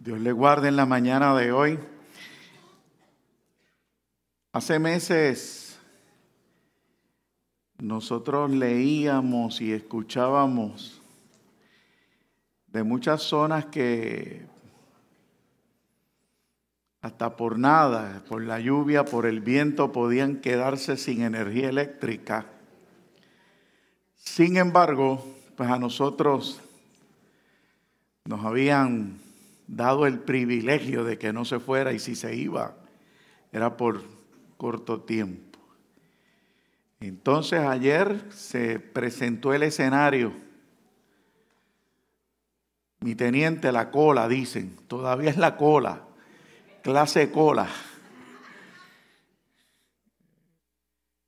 Dios le guarde en la mañana de hoy. Hace meses nosotros leíamos y escuchábamos de muchas zonas que hasta por nada, por la lluvia, por el viento, podían quedarse sin energía eléctrica. Sin embargo, pues a nosotros nos habían dado el privilegio de que no se fuera y si se iba, era por corto tiempo. Entonces ayer se presentó el escenario. Mi teniente, la cola, dicen, todavía es la cola, clase cola.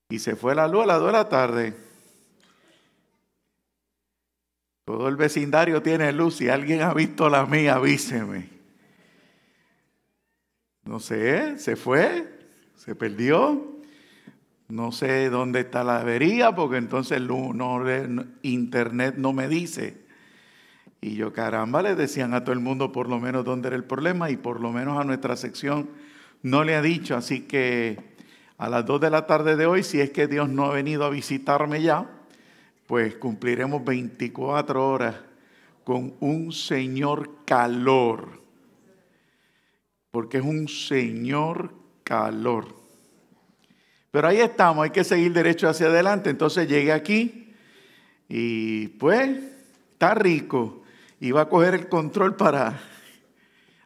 Y se fue la luz a las de la tarde. Todo el vecindario tiene luz. Si alguien ha visto la mía, avíseme. No sé, se fue, se perdió. No sé dónde está la avería porque entonces internet no me dice. Y yo, caramba, le decían a todo el mundo por lo menos dónde era el problema y por lo menos a nuestra sección no le ha dicho. Así que a las 2 de la tarde de hoy, si es que Dios no ha venido a visitarme ya, pues cumpliremos 24 horas con un Señor calor, porque es un Señor calor. Pero ahí estamos, hay que seguir derecho hacia adelante. Entonces llegué aquí y pues está rico Iba a coger el control para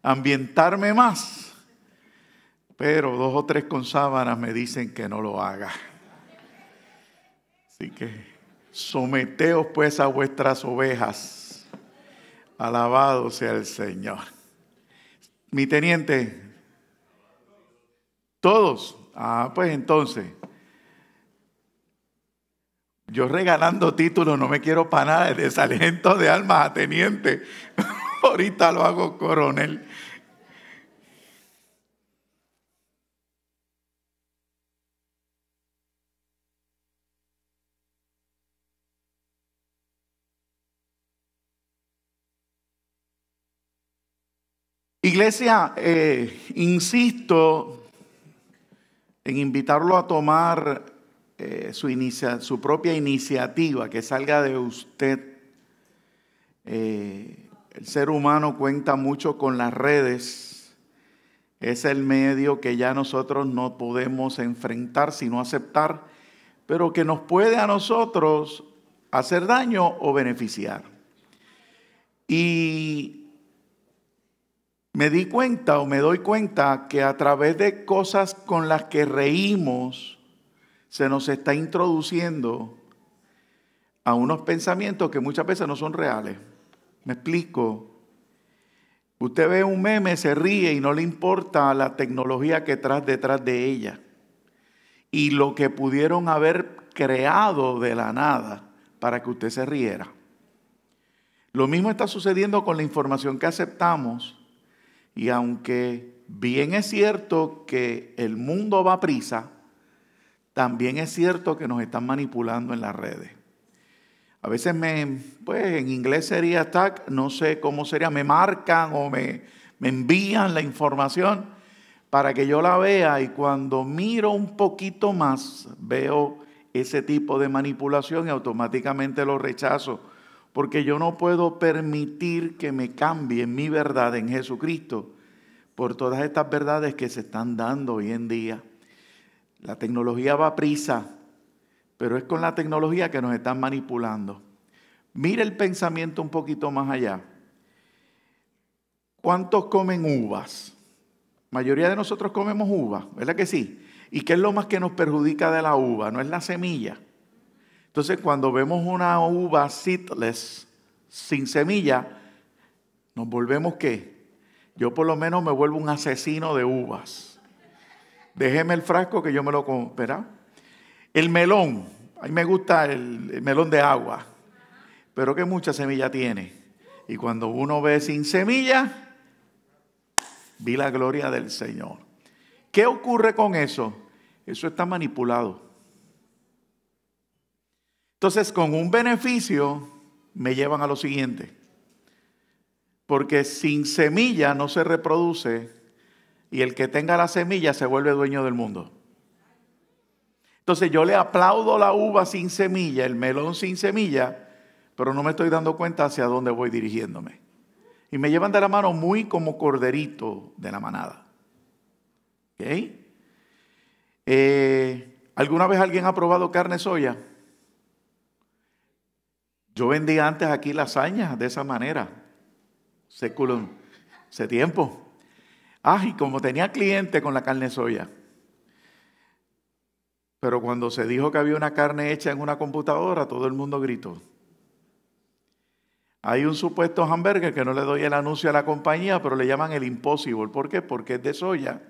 ambientarme más. Pero dos o tres con sábanas me dicen que no lo haga. Así que Someteos pues a vuestras ovejas. Alabado sea el Señor. Mi teniente, todos. Ah, pues entonces, yo regalando títulos no me quiero para nada, de sargento de almas a teniente. Ahorita lo hago coronel. Iglesia, eh, insisto en invitarlo a tomar eh, su, propia iniciativa, que salga de usted. Eh, el ser humano cuenta mucho con las redes. Es el medio que ya nosotros no podemos enfrentar, sino aceptar, pero que nos puede a nosotros hacer daño o beneficiar. Y me di cuenta o me doy cuenta que a través de cosas con las que reímos, se nos está introduciendo a unos pensamientos que muchas veces no son reales. Me explico. Usted ve un meme, se ríe y no le importa la tecnología que trae detrás de ella y lo que pudieron haber creado de la nada para que usted se riera. Lo mismo está sucediendo con la información que aceptamos y aunque bien es cierto que el mundo va a prisa, también es cierto que nos están manipulando en las redes. A veces me, pues en inglés sería tag, no sé cómo sería, me marcan o me, me envían la información para que yo la vea y cuando miro un poquito más veo ese tipo de manipulación y automáticamente lo rechazo porque yo no puedo permitir que me cambie mi verdad en Jesucristo por todas estas verdades que se están dando hoy en día. La tecnología va a prisa, pero es con la tecnología que nos están manipulando. Mire el pensamiento un poquito más allá. ¿Cuántos comen uvas? La mayoría de nosotros comemos uvas, ¿verdad que sí? ¿Y qué es lo más que nos perjudica de la uva? No es la semilla entonces, cuando vemos una uva seedless, sin semilla, nos volvemos qué? Yo por lo menos me vuelvo un asesino de uvas. Déjeme el frasco que yo me lo como, El melón, a mí me gusta el, el melón de agua, pero que mucha semilla tiene. Y cuando uno ve sin semilla, vi la gloria del Señor. ¿Qué ocurre con eso? Eso está manipulado. Entonces, con un beneficio me llevan a lo siguiente. Porque sin semilla no se reproduce y el que tenga la semilla se vuelve dueño del mundo. Entonces yo le aplaudo la uva sin semilla, el melón sin semilla, pero no me estoy dando cuenta hacia dónde voy dirigiéndome. Y me llevan de la mano muy como corderito de la manada. Eh, ¿Alguna vez alguien ha probado carne soya? Yo vendía antes aquí lasañas de esa manera, século, hace tiempo. Ah, y como tenía cliente con la carne soya. Pero cuando se dijo que había una carne hecha en una computadora, todo el mundo gritó. Hay un supuesto hamburger que no le doy el anuncio a la compañía, pero le llaman el Impossible. ¿Por qué? Porque es de soya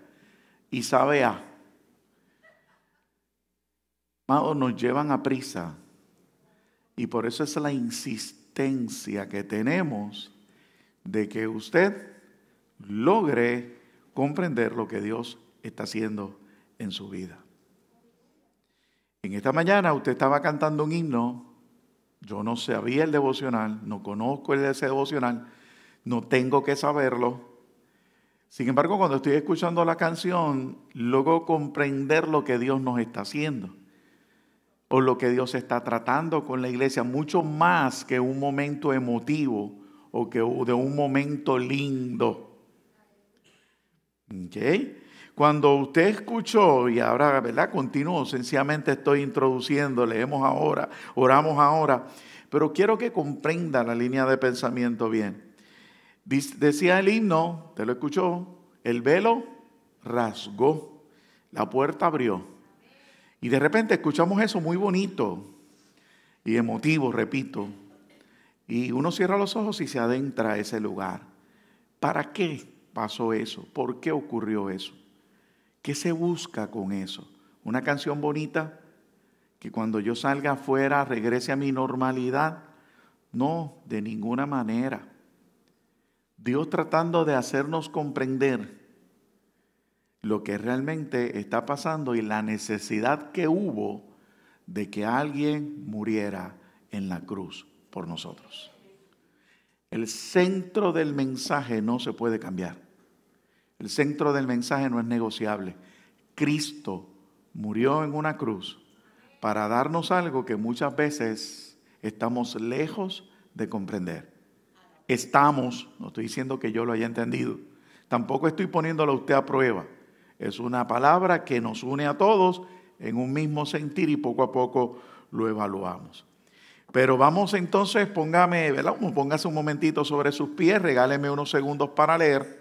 y sabe a. Nos llevan a prisa y por eso es la insistencia que tenemos de que usted logre comprender lo que Dios está haciendo en su vida. En esta mañana usted estaba cantando un himno, yo no sabía el devocional, no conozco el ese devocional, no tengo que saberlo. Sin embargo, cuando estoy escuchando la canción, logro comprender lo que Dios nos está haciendo o lo que Dios está tratando con la iglesia, mucho más que un momento emotivo o que de un momento lindo. ¿ok? Cuando usted escuchó, y ahora, ¿verdad? Continúo, sencillamente estoy introduciendo, leemos ahora, oramos ahora, pero quiero que comprenda la línea de pensamiento bien. Decía el himno, ¿te lo escuchó? El velo rasgó, la puerta abrió y de repente escuchamos eso muy bonito y emotivo, repito. Y uno cierra los ojos y se adentra a ese lugar. ¿Para qué pasó eso? ¿Por qué ocurrió eso? ¿Qué se busca con eso? Una canción bonita que cuando yo salga afuera regrese a mi normalidad. No, de ninguna manera. Dios tratando de hacernos comprender lo que realmente está pasando y la necesidad que hubo de que alguien muriera en la cruz por nosotros. El centro del mensaje no se puede cambiar. El centro del mensaje no es negociable. Cristo murió en una cruz para darnos algo que muchas veces estamos lejos de comprender. Estamos, no estoy diciendo que yo lo haya entendido, tampoco estoy poniéndolo a usted a prueba. Es una palabra que nos une a todos en un mismo sentir y poco a poco lo evaluamos. Pero vamos entonces, póngame, Póngase un momentito sobre sus pies, regáleme unos segundos para leer.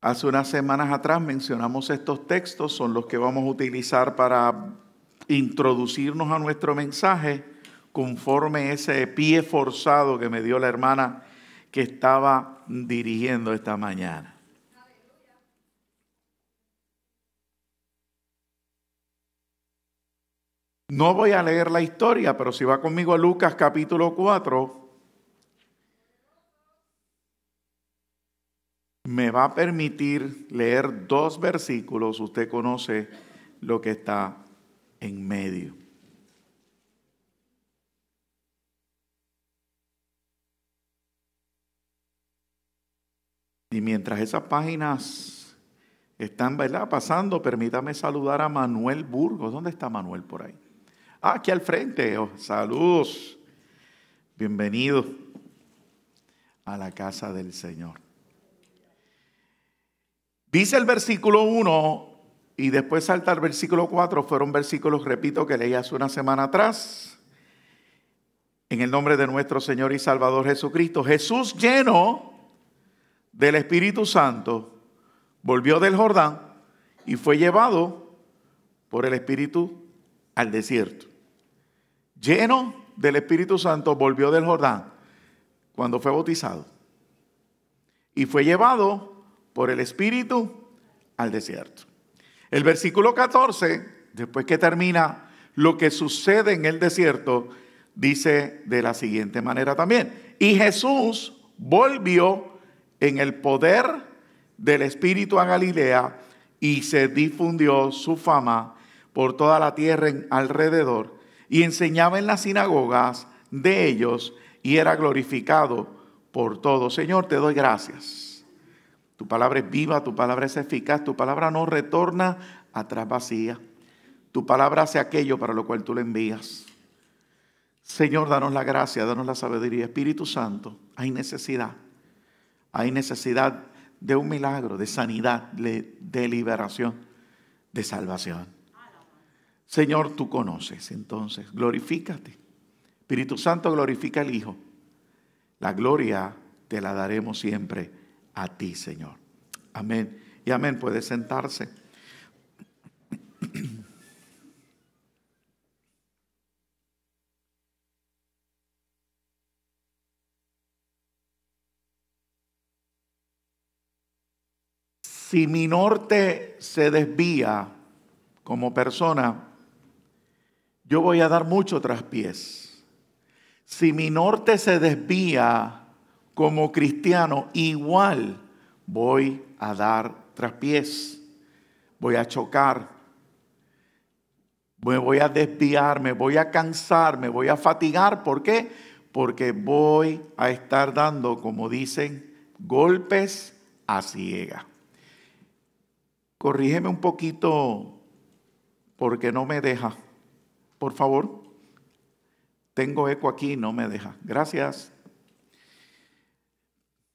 Hace unas semanas atrás mencionamos estos textos, son los que vamos a utilizar para introducirnos a nuestro mensaje conforme ese pie forzado que me dio la hermana que estaba dirigiendo esta mañana. No voy a leer la historia, pero si va conmigo a Lucas capítulo 4, me va a permitir leer dos versículos. Usted conoce lo que está en medio. Y mientras esas páginas están pasando, permítame saludar a Manuel Burgos. ¿Dónde está Manuel por ahí? Ah, aquí al frente. Oh, saludos. Bienvenidos a la casa del Señor. Dice el versículo 1 y después salta el versículo 4. Fueron versículos, repito, que leí hace una semana atrás. En el nombre de nuestro Señor y Salvador Jesucristo. Jesús lleno del Espíritu Santo volvió del Jordán y fue llevado por el Espíritu al desierto lleno del Espíritu Santo, volvió del Jordán cuando fue bautizado y fue llevado por el Espíritu al desierto. El versículo 14, después que termina lo que sucede en el desierto, dice de la siguiente manera también, y Jesús volvió en el poder del Espíritu a Galilea y se difundió su fama por toda la tierra en alrededor y enseñaba en las sinagogas de ellos y era glorificado por todos. Señor, te doy gracias. Tu palabra es viva, tu palabra es eficaz, tu palabra no retorna atrás vacía. Tu palabra hace aquello para lo cual tú le envías. Señor, danos la gracia, danos la sabiduría. Espíritu Santo, hay necesidad. Hay necesidad de un milagro, de sanidad, de liberación, de salvación. Señor, tú conoces, entonces, glorifícate. Espíritu Santo, glorifica al Hijo. La gloria te la daremos siempre a ti, Señor. Amén. Y amén, puede sentarse. Si mi norte se desvía como persona, yo voy a dar mucho traspiés. Si mi norte se desvía como cristiano, igual voy a dar traspiés. Voy a chocar. Me voy a desviar, me voy a cansar, me voy a fatigar. ¿Por qué? Porque voy a estar dando, como dicen, golpes a ciega. Corrígeme un poquito porque no me deja. Por favor, tengo eco aquí no me deja. Gracias.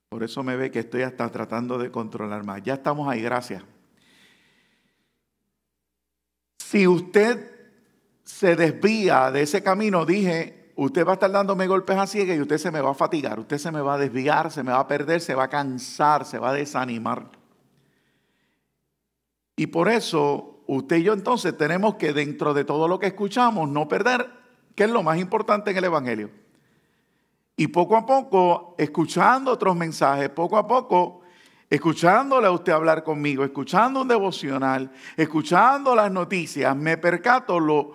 Por eso me ve que estoy hasta tratando de controlar más. Ya estamos ahí, gracias. Si usted se desvía de ese camino, dije, usted va a estar dándome golpes a ciegas y usted se me va a fatigar, usted se me va a desviar, se me va a perder, se va a cansar, se va a desanimar. Y por eso usted y yo entonces tenemos que dentro de todo lo que escuchamos no perder, que es lo más importante en el Evangelio. Y poco a poco, escuchando otros mensajes, poco a poco, escuchándole a usted hablar conmigo, escuchando un devocional, escuchando las noticias, me percato lo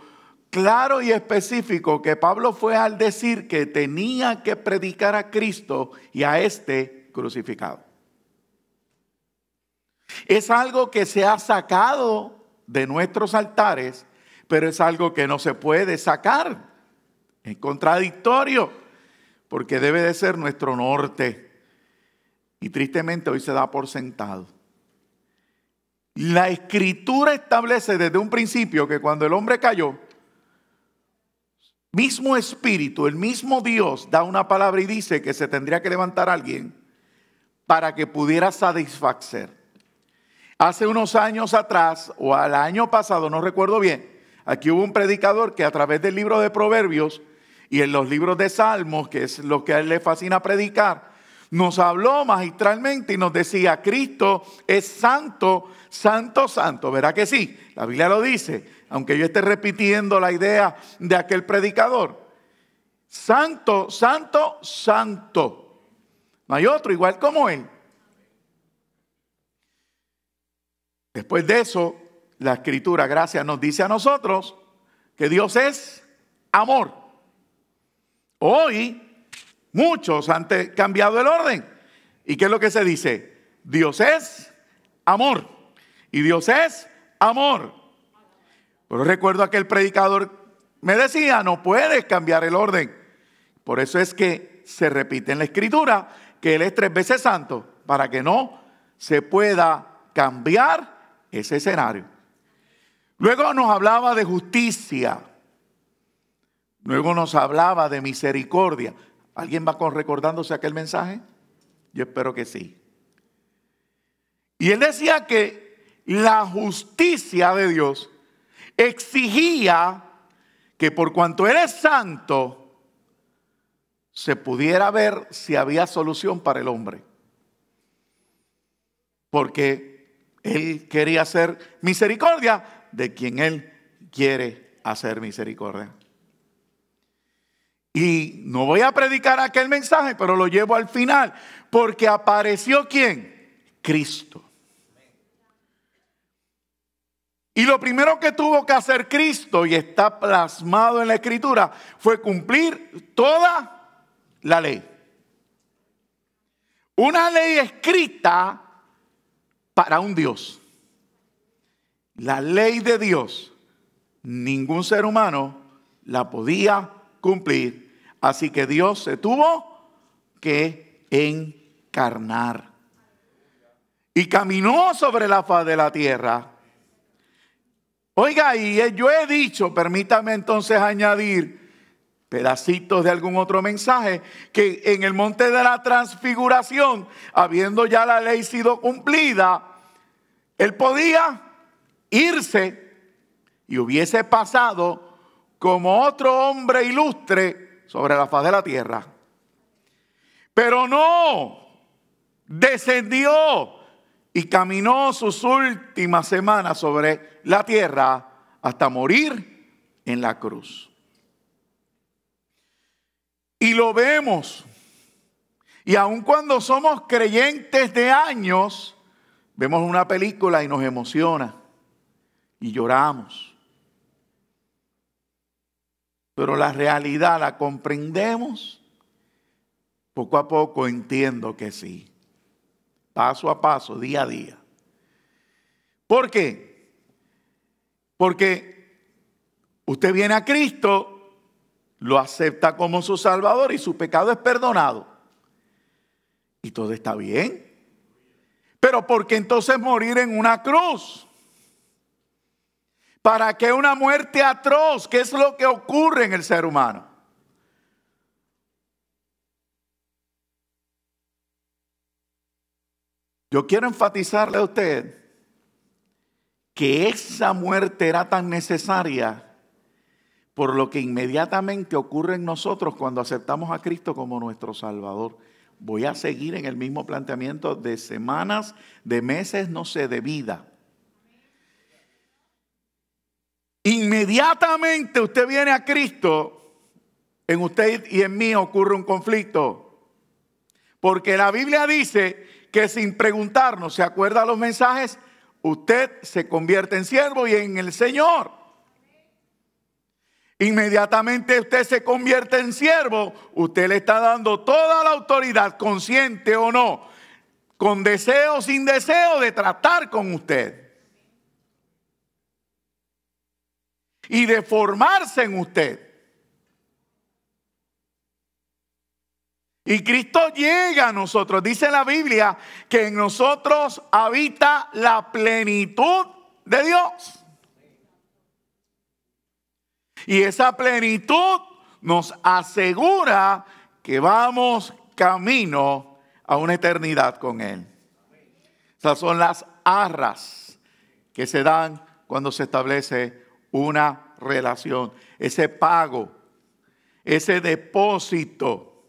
claro y específico que Pablo fue al decir que tenía que predicar a Cristo y a este crucificado. Es algo que se ha sacado de nuestros altares, pero es algo que no se puede sacar. Es contradictorio, porque debe de ser nuestro norte. Y tristemente hoy se da por sentado. La escritura establece desde un principio que cuando el hombre cayó, mismo espíritu, el mismo Dios da una palabra y dice que se tendría que levantar alguien para que pudiera satisfacer Hace unos años atrás, o al año pasado, no recuerdo bien, aquí hubo un predicador que a través del libro de Proverbios y en los libros de Salmos, que es lo que a él le fascina predicar, nos habló magistralmente y nos decía, Cristo es santo, santo, santo. Verá que sí? La Biblia lo dice, aunque yo esté repitiendo la idea de aquel predicador. Santo, santo, santo. No hay otro igual como él. Después de eso, la escritura, gracias, nos dice a nosotros que Dios es amor. Hoy muchos han cambiado el orden. ¿Y qué es lo que se dice? Dios es amor. Y Dios es amor. Pero recuerdo aquel predicador me decía, no puedes cambiar el orden. Por eso es que se repite en la escritura que Él es tres veces santo, para que no se pueda cambiar ese escenario. Luego nos hablaba de justicia. Luego nos hablaba de misericordia. ¿Alguien va recordándose aquel mensaje? Yo espero que sí. Y él decía que la justicia de Dios exigía que por cuanto eres santo, se pudiera ver si había solución para el hombre. Porque él quería hacer misericordia de quien Él quiere hacer misericordia. Y no voy a predicar aquel mensaje, pero lo llevo al final, porque apareció quién? Cristo. Y lo primero que tuvo que hacer Cristo, y está plasmado en la escritura, fue cumplir toda la ley. Una ley escrita para un Dios. La ley de Dios, ningún ser humano la podía cumplir. Así que Dios se tuvo que encarnar. Y caminó sobre la faz de la tierra. Oiga, y yo he dicho, permítame entonces añadir, pedacitos de algún otro mensaje, que en el monte de la transfiguración, habiendo ya la ley sido cumplida, él podía irse y hubiese pasado como otro hombre ilustre sobre la faz de la tierra. Pero no, descendió y caminó sus últimas semanas sobre la tierra hasta morir en la cruz. Y lo vemos. Y aun cuando somos creyentes de años, vemos una película y nos emociona y lloramos. Pero la realidad la comprendemos. Poco a poco entiendo que sí. Paso a paso, día a día. ¿Por qué? Porque usted viene a Cristo lo acepta como su Salvador y su pecado es perdonado. Y todo está bien. Pero ¿por qué entonces morir en una cruz? ¿Para qué una muerte atroz? ¿Qué es lo que ocurre en el ser humano? Yo quiero enfatizarle a usted que esa muerte era tan necesaria por lo que inmediatamente ocurre en nosotros cuando aceptamos a Cristo como nuestro Salvador. Voy a seguir en el mismo planteamiento de semanas, de meses, no sé, de vida. Inmediatamente usted viene a Cristo, en usted y en mí ocurre un conflicto. Porque la Biblia dice que sin preguntarnos, ¿se acuerda los mensajes? Usted se convierte en siervo y en el Señor. Inmediatamente usted se convierte en siervo, usted le está dando toda la autoridad, consciente o no, con deseo o sin deseo de tratar con usted. Y de formarse en usted. Y Cristo llega a nosotros. Dice la Biblia que en nosotros habita la plenitud de Dios. Y esa plenitud nos asegura que vamos camino a una eternidad con Él. Esas son las arras que se dan cuando se establece una relación, ese pago, ese depósito.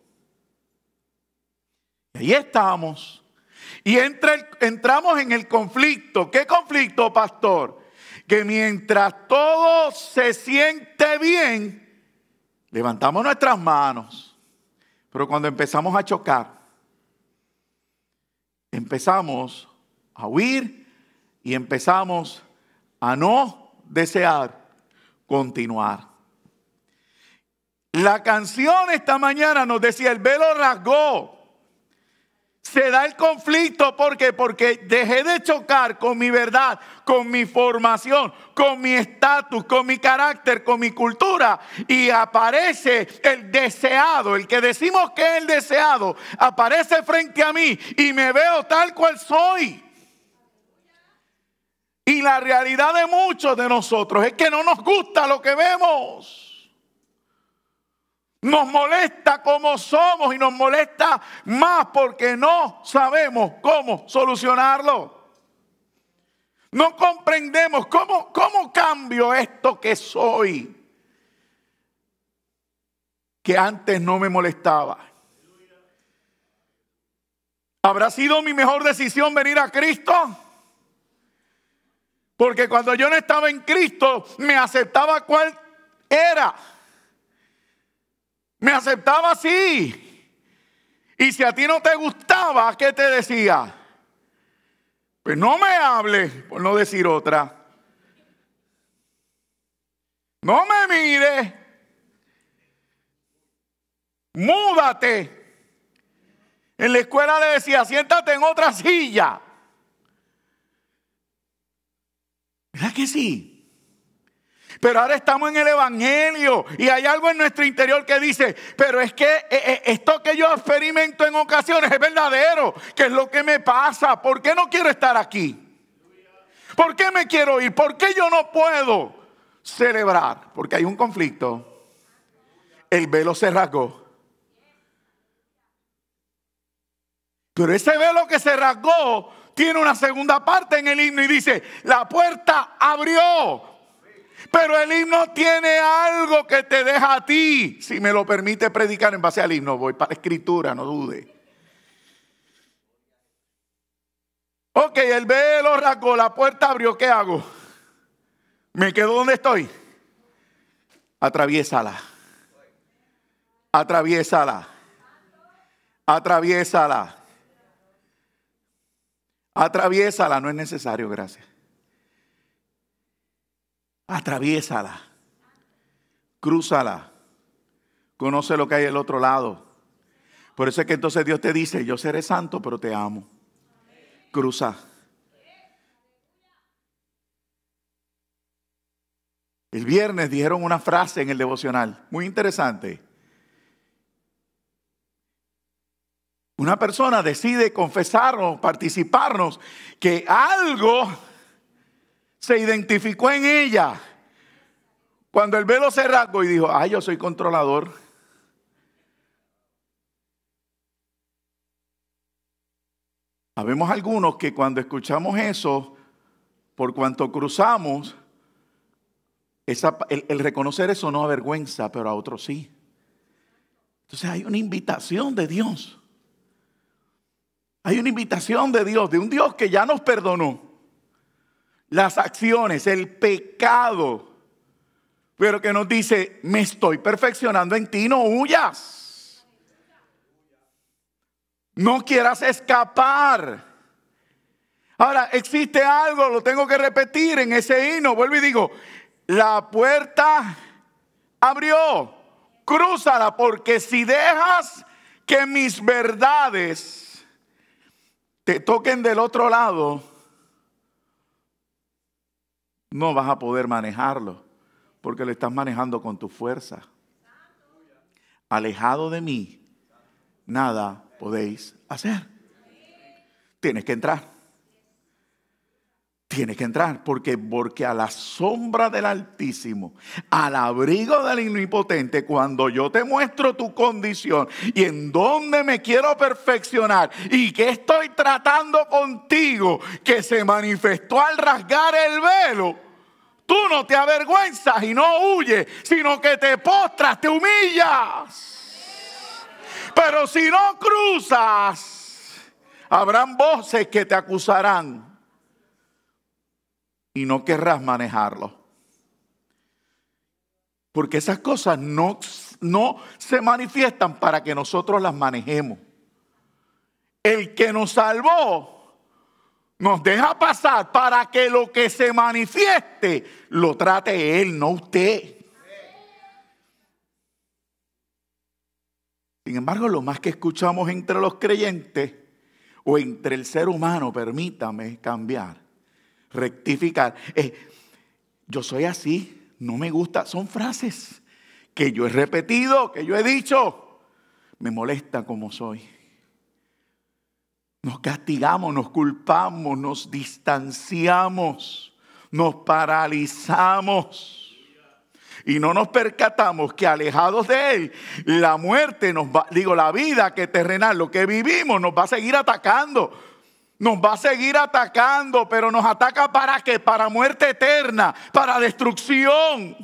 Ahí estamos. Y entramos en el conflicto. ¿Qué conflicto, pastor? que mientras todo se siente bien, levantamos nuestras manos. Pero cuando empezamos a chocar, empezamos a huir y empezamos a no desear continuar. La canción esta mañana nos decía, el velo rasgó se da el conflicto porque porque dejé de chocar con mi verdad, con mi formación, con mi estatus, con mi carácter, con mi cultura y aparece el deseado, el que decimos que es el deseado, aparece frente a mí y me veo tal cual soy. Y la realidad de muchos de nosotros es que no nos gusta lo que vemos. Nos molesta como somos y nos molesta más porque no sabemos cómo solucionarlo. No comprendemos cómo, cómo cambio esto que soy, que antes no me molestaba. ¿Habrá sido mi mejor decisión venir a Cristo? Porque cuando yo no estaba en Cristo, me aceptaba cual era. Me aceptaba así. Y si a ti no te gustaba, ¿qué te decía? Pues no me hables, por no decir otra. No me mires. Múdate. En la escuela le decía, siéntate en otra silla. ¿Verdad que sí? Pero ahora estamos en el Evangelio y hay algo en nuestro interior que dice, pero es que eh, eh, esto que yo experimento en ocasiones es verdadero, que es lo que me pasa, ¿por qué no quiero estar aquí? ¿Por qué me quiero ir? ¿Por qué yo no puedo celebrar? Porque hay un conflicto. El velo se rasgó. Pero ese velo que se rasgó tiene una segunda parte en el himno y dice, la puerta abrió pero el himno tiene algo que te deja a ti. Si me lo permite predicar en base al himno, voy para la escritura, no dude. Ok, el velo rasgó, la puerta abrió, ¿qué hago? ¿Me quedo donde estoy? Atraviesala. Atraviesala. Atraviesala. Atraviesala, no es necesario, gracias atraviésala, crúzala, conoce lo que hay del otro lado. Por eso es que entonces Dios te dice, yo seré santo, pero te amo. Cruza. El viernes dijeron una frase en el devocional, muy interesante. Una persona decide confesarnos, participarnos, que algo se identificó en ella. Cuando el velo se rasgó y dijo, ay, yo soy controlador. Habemos algunos que cuando escuchamos eso, por cuanto cruzamos, el, el, reconocer eso no avergüenza, pero a otros sí. Entonces hay una invitación de Dios. Hay una invitación de Dios, de un Dios que ya nos perdonó las acciones, el pecado, pero que nos dice, me estoy perfeccionando en ti, no huyas. No quieras escapar. Ahora, existe algo, lo tengo que repetir en ese hino. vuelvo y digo, la puerta abrió, crúzala, porque si dejas que mis verdades te toquen del otro lado, no vas a poder manejarlo, porque lo estás manejando con tu fuerza. Alejado de mí, nada podéis hacer. Tienes que entrar. Tienes que entrar, porque, porque a la sombra del Altísimo, al abrigo del inipotente cuando yo te muestro tu condición y en dónde me quiero perfeccionar y que estoy tratando contigo, que se manifestó al rasgar el velo, Tú no te avergüenzas y no huyes, sino que te postras, te humillas. Pero si no cruzas, habrán voces que te acusarán y no querrás manejarlo. Porque esas cosas no, no se manifiestan para que nosotros las manejemos. El que nos salvó nos deja pasar para que lo que se manifieste lo trate Él, no usted. Sin embargo, lo más que escuchamos entre los creyentes o entre el ser humano, permítame cambiar, rectificar. yo soy así, no me gusta. Son frases que yo he repetido, que yo he dicho. Me molesta como soy. Nos castigamos, nos culpamos, nos distanciamos, nos paralizamos. Y no nos percatamos que alejados de Él, la muerte nos va, digo, la vida que terrenal, lo que vivimos, nos va a seguir atacando. Nos va a seguir atacando, pero nos ataca para qué? Para muerte eterna, para destrucción.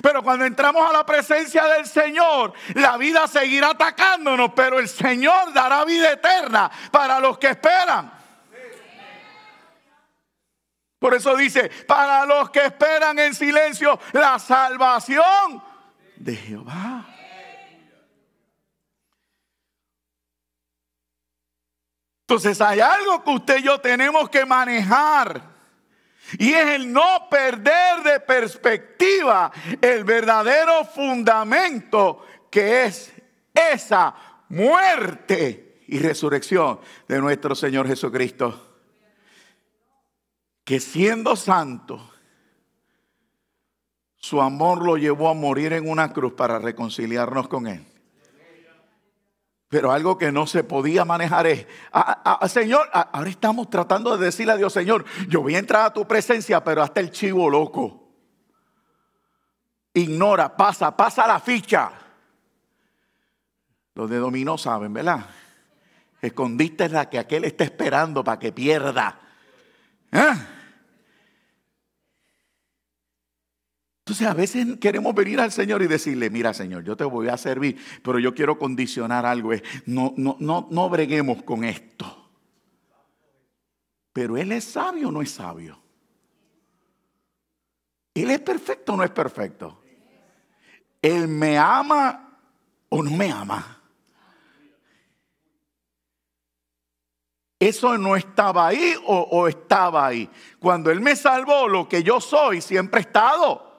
Pero cuando entramos a la presencia del Señor, la vida seguirá atacándonos, pero el Señor dará vida eterna para los que esperan. Por eso dice, para los que esperan en silencio la salvación de Jehová. Entonces hay algo que usted y yo tenemos que manejar. Y es el no perder de perspectiva el verdadero fundamento que es esa muerte y resurrección de nuestro Señor Jesucristo. Que siendo santo, su amor lo llevó a morir en una cruz para reconciliarnos con Él. Pero algo que no se podía manejar es, ah, ah, ah, Señor, ahora estamos tratando de decirle a Dios, Señor, yo voy a entrar a tu presencia, pero hasta el chivo loco. Ignora, pasa, pasa la ficha. Los de dominó saben, ¿verdad? Escondiste la que aquel está esperando para que pierda. ¿Eh? Entonces a veces queremos venir al Señor y decirle, mira Señor, yo te voy a servir, pero yo quiero condicionar algo. No, no, no, no breguemos con esto. Pero Él es sabio o no es sabio. Él es perfecto o no es perfecto. Él me ama o no me ama. Eso no estaba ahí o, o estaba ahí. Cuando Él me salvó, lo que yo soy siempre he estado.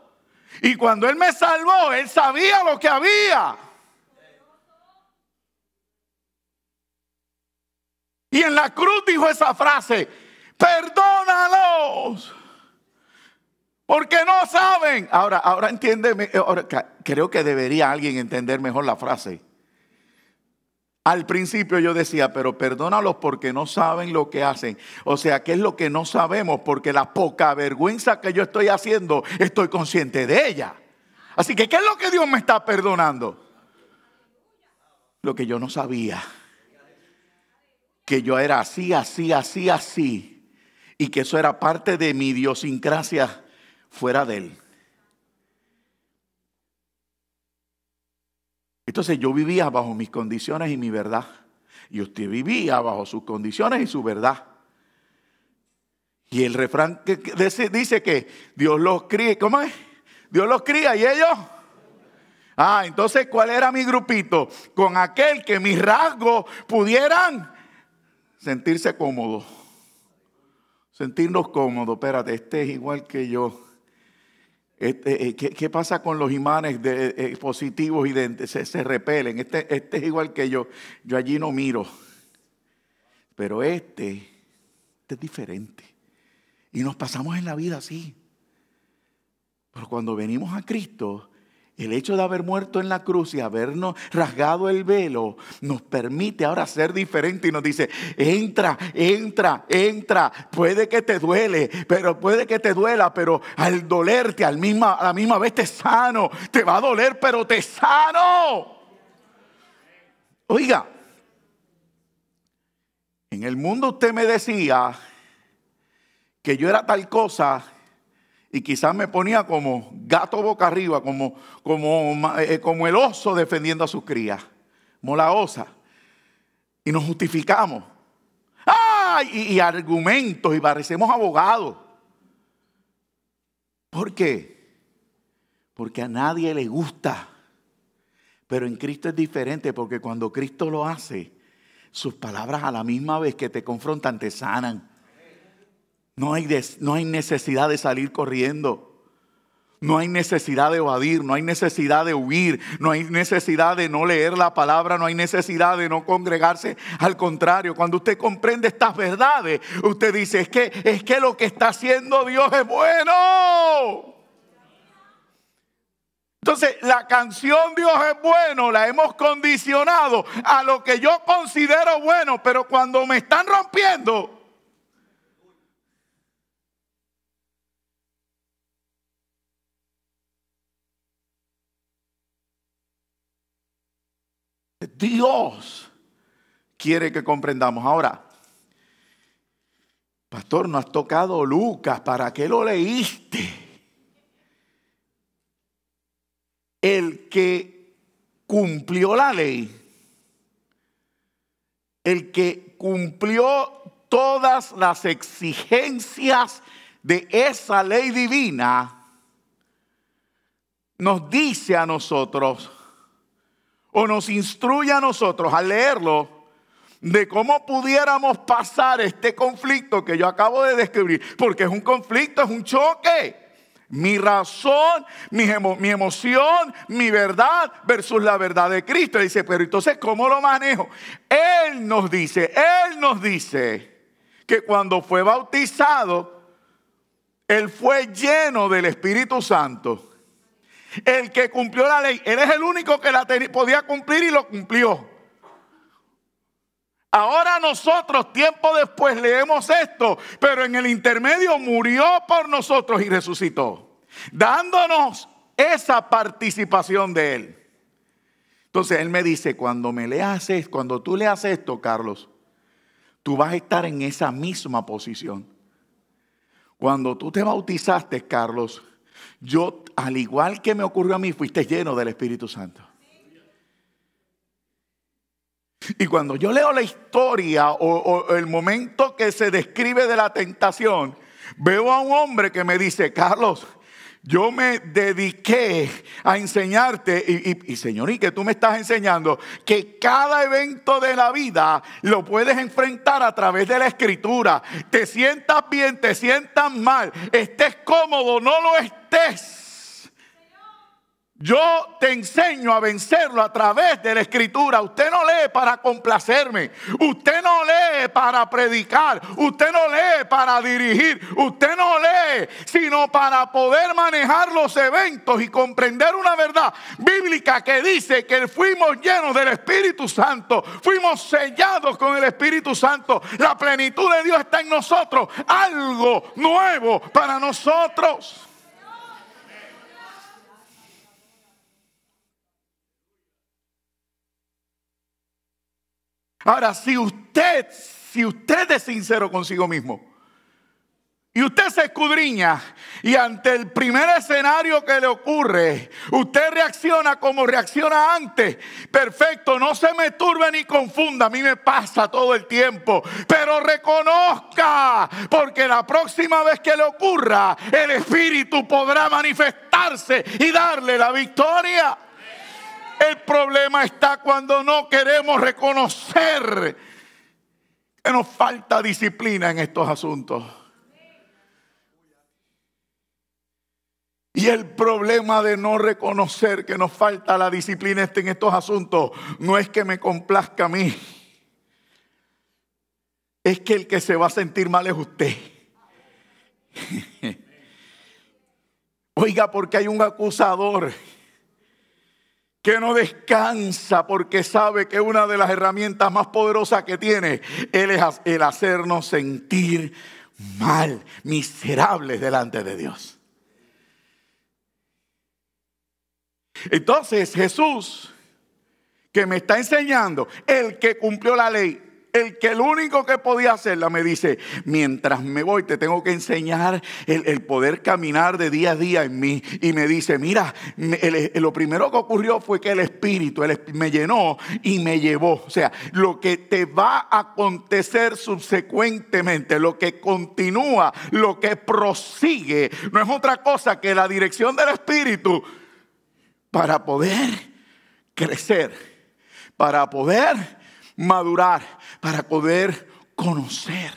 Y cuando Él me salvó, Él sabía lo que había. Y en la cruz dijo esa frase, perdónalos, porque no saben. Ahora, ahora entiéndeme, creo que debería alguien entender mejor la frase. Al principio yo decía, pero perdónalos porque no saben lo que hacen. O sea, ¿qué es lo que no sabemos? Porque la poca vergüenza que yo estoy haciendo, estoy consciente de ella. Así que, ¿qué es lo que Dios me está perdonando? Lo que yo no sabía. Que yo era así, así, así, así. Y que eso era parte de mi idiosincrasia fuera de él. Entonces yo vivía bajo mis condiciones y mi verdad. Y usted vivía bajo sus condiciones y su verdad. Y el refrán que dice que Dios los cría. ¿Cómo es? Dios los cría y ellos. Ah, entonces, ¿cuál era mi grupito? Con aquel que mis rasgos pudieran sentirse cómodos. Sentirnos cómodos. Espérate, este es igual que yo. Este, eh, ¿qué, pasa con los imanes de, eh, positivos y se, repelen? Este, este es igual que yo. Yo allí no miro. Pero este, este es diferente. Y nos pasamos en la vida así. Pero cuando venimos a Cristo, el hecho de haber muerto en la cruz y habernos rasgado el velo nos permite ahora ser diferente y nos dice, entra, entra, entra, puede que te duele, pero puede que te duela, pero al dolerte al misma, a la misma vez te sano, te va a doler, pero te sano. Oiga, en el mundo usted me decía que yo era tal cosa y quizás me ponía como gato boca arriba, como, como, eh, como el oso defendiendo a sus crías, como la osa. Y nos justificamos. ¡Ay! Y, y argumentos, y parecemos abogados. ¿Por qué? Porque a nadie le gusta. Pero en Cristo es diferente, porque cuando Cristo lo hace, sus palabras a la misma vez que te confrontan te sanan no hay, no hay necesidad de salir corriendo. No hay necesidad de evadir, no hay necesidad de huir, no hay necesidad de no leer la palabra, no hay necesidad de no congregarse. Al contrario, cuando usted comprende estas verdades, usted dice, es que, es que lo que está haciendo Dios es bueno. Entonces, la canción Dios es bueno la hemos condicionado a lo que yo considero bueno, pero cuando me están rompiendo, Dios quiere que comprendamos. Ahora, pastor, no has tocado Lucas, ¿para qué lo leíste? El que cumplió la ley, el que cumplió todas las exigencias de esa ley divina, nos dice a nosotros, o nos instruye a nosotros al leerlo de cómo pudiéramos pasar este conflicto que yo acabo de describir, porque es un conflicto, es un choque. Mi razón, mi, emoción, mi verdad versus la verdad de Cristo. dice, pero entonces, ¿cómo lo manejo? Él nos dice, Él nos dice que cuando fue bautizado, Él fue lleno del Espíritu Santo el que cumplió la ley. Él es el único que la podía cumplir y lo cumplió. Ahora nosotros tiempo después leemos esto, pero en el intermedio murió por nosotros y resucitó, dándonos esa participación de él. Entonces él me dice, cuando me le haces cuando tú leas esto, Carlos, tú vas a estar en esa misma posición. Cuando tú te bautizaste, Carlos, yo, al igual que me ocurrió a mí, fuiste lleno del Espíritu Santo. Y cuando yo leo la historia o, el momento que se describe de la tentación, veo a un hombre que me dice, Carlos, yo me dediqué a enseñarte, y, y, Señor, y que tú me estás enseñando, que cada evento de la vida lo puedes enfrentar a través de la escritura. Te sientas bien, te sientas mal, estés cómodo, no lo estés. Yo te enseño a vencerlo a través de la escritura. Usted no lee para complacerme. Usted no lee para predicar. Usted no lee para dirigir. Usted no lee sino para poder manejar los eventos y comprender una verdad bíblica que dice que fuimos llenos del Espíritu Santo. Fuimos sellados con el Espíritu Santo. La plenitud de Dios está en nosotros. Algo nuevo para nosotros. Ahora, si usted, si es sincero consigo mismo, y usted se escudriña y ante el primer escenario que le ocurre, usted reacciona como reacciona antes. Perfecto, no se me turbe ni confunda, a mí me pasa todo el tiempo, pero reconozca, porque la próxima vez que le ocurra, el Espíritu podrá manifestarse y darle la victoria. El problema está cuando no queremos reconocer que nos falta disciplina en estos asuntos. Y el problema de no reconocer que nos falta la disciplina este en estos asuntos no es que me complazca a mí. Es que el que se va a sentir mal es usted. Oiga, porque hay un acusador que no descansa porque sabe que una de las herramientas más poderosas que tiene él es el hacernos sentir mal, miserables delante de Dios. Entonces Jesús, que me está enseñando, el que cumplió la ley, el que el único que podía hacerla me dice, mientras me voy te tengo que enseñar el, poder caminar de día a día en mí. Y me dice, mira, eh, lo primero que ocurrió fue que el Espíritu me llenó y me llevó. O sea, lo que te va a acontecer subsecuentemente, lo que continúa, lo que prosigue, no es otra cosa que la dirección del Espíritu para poder crecer, para poder madurar, para poder conocer.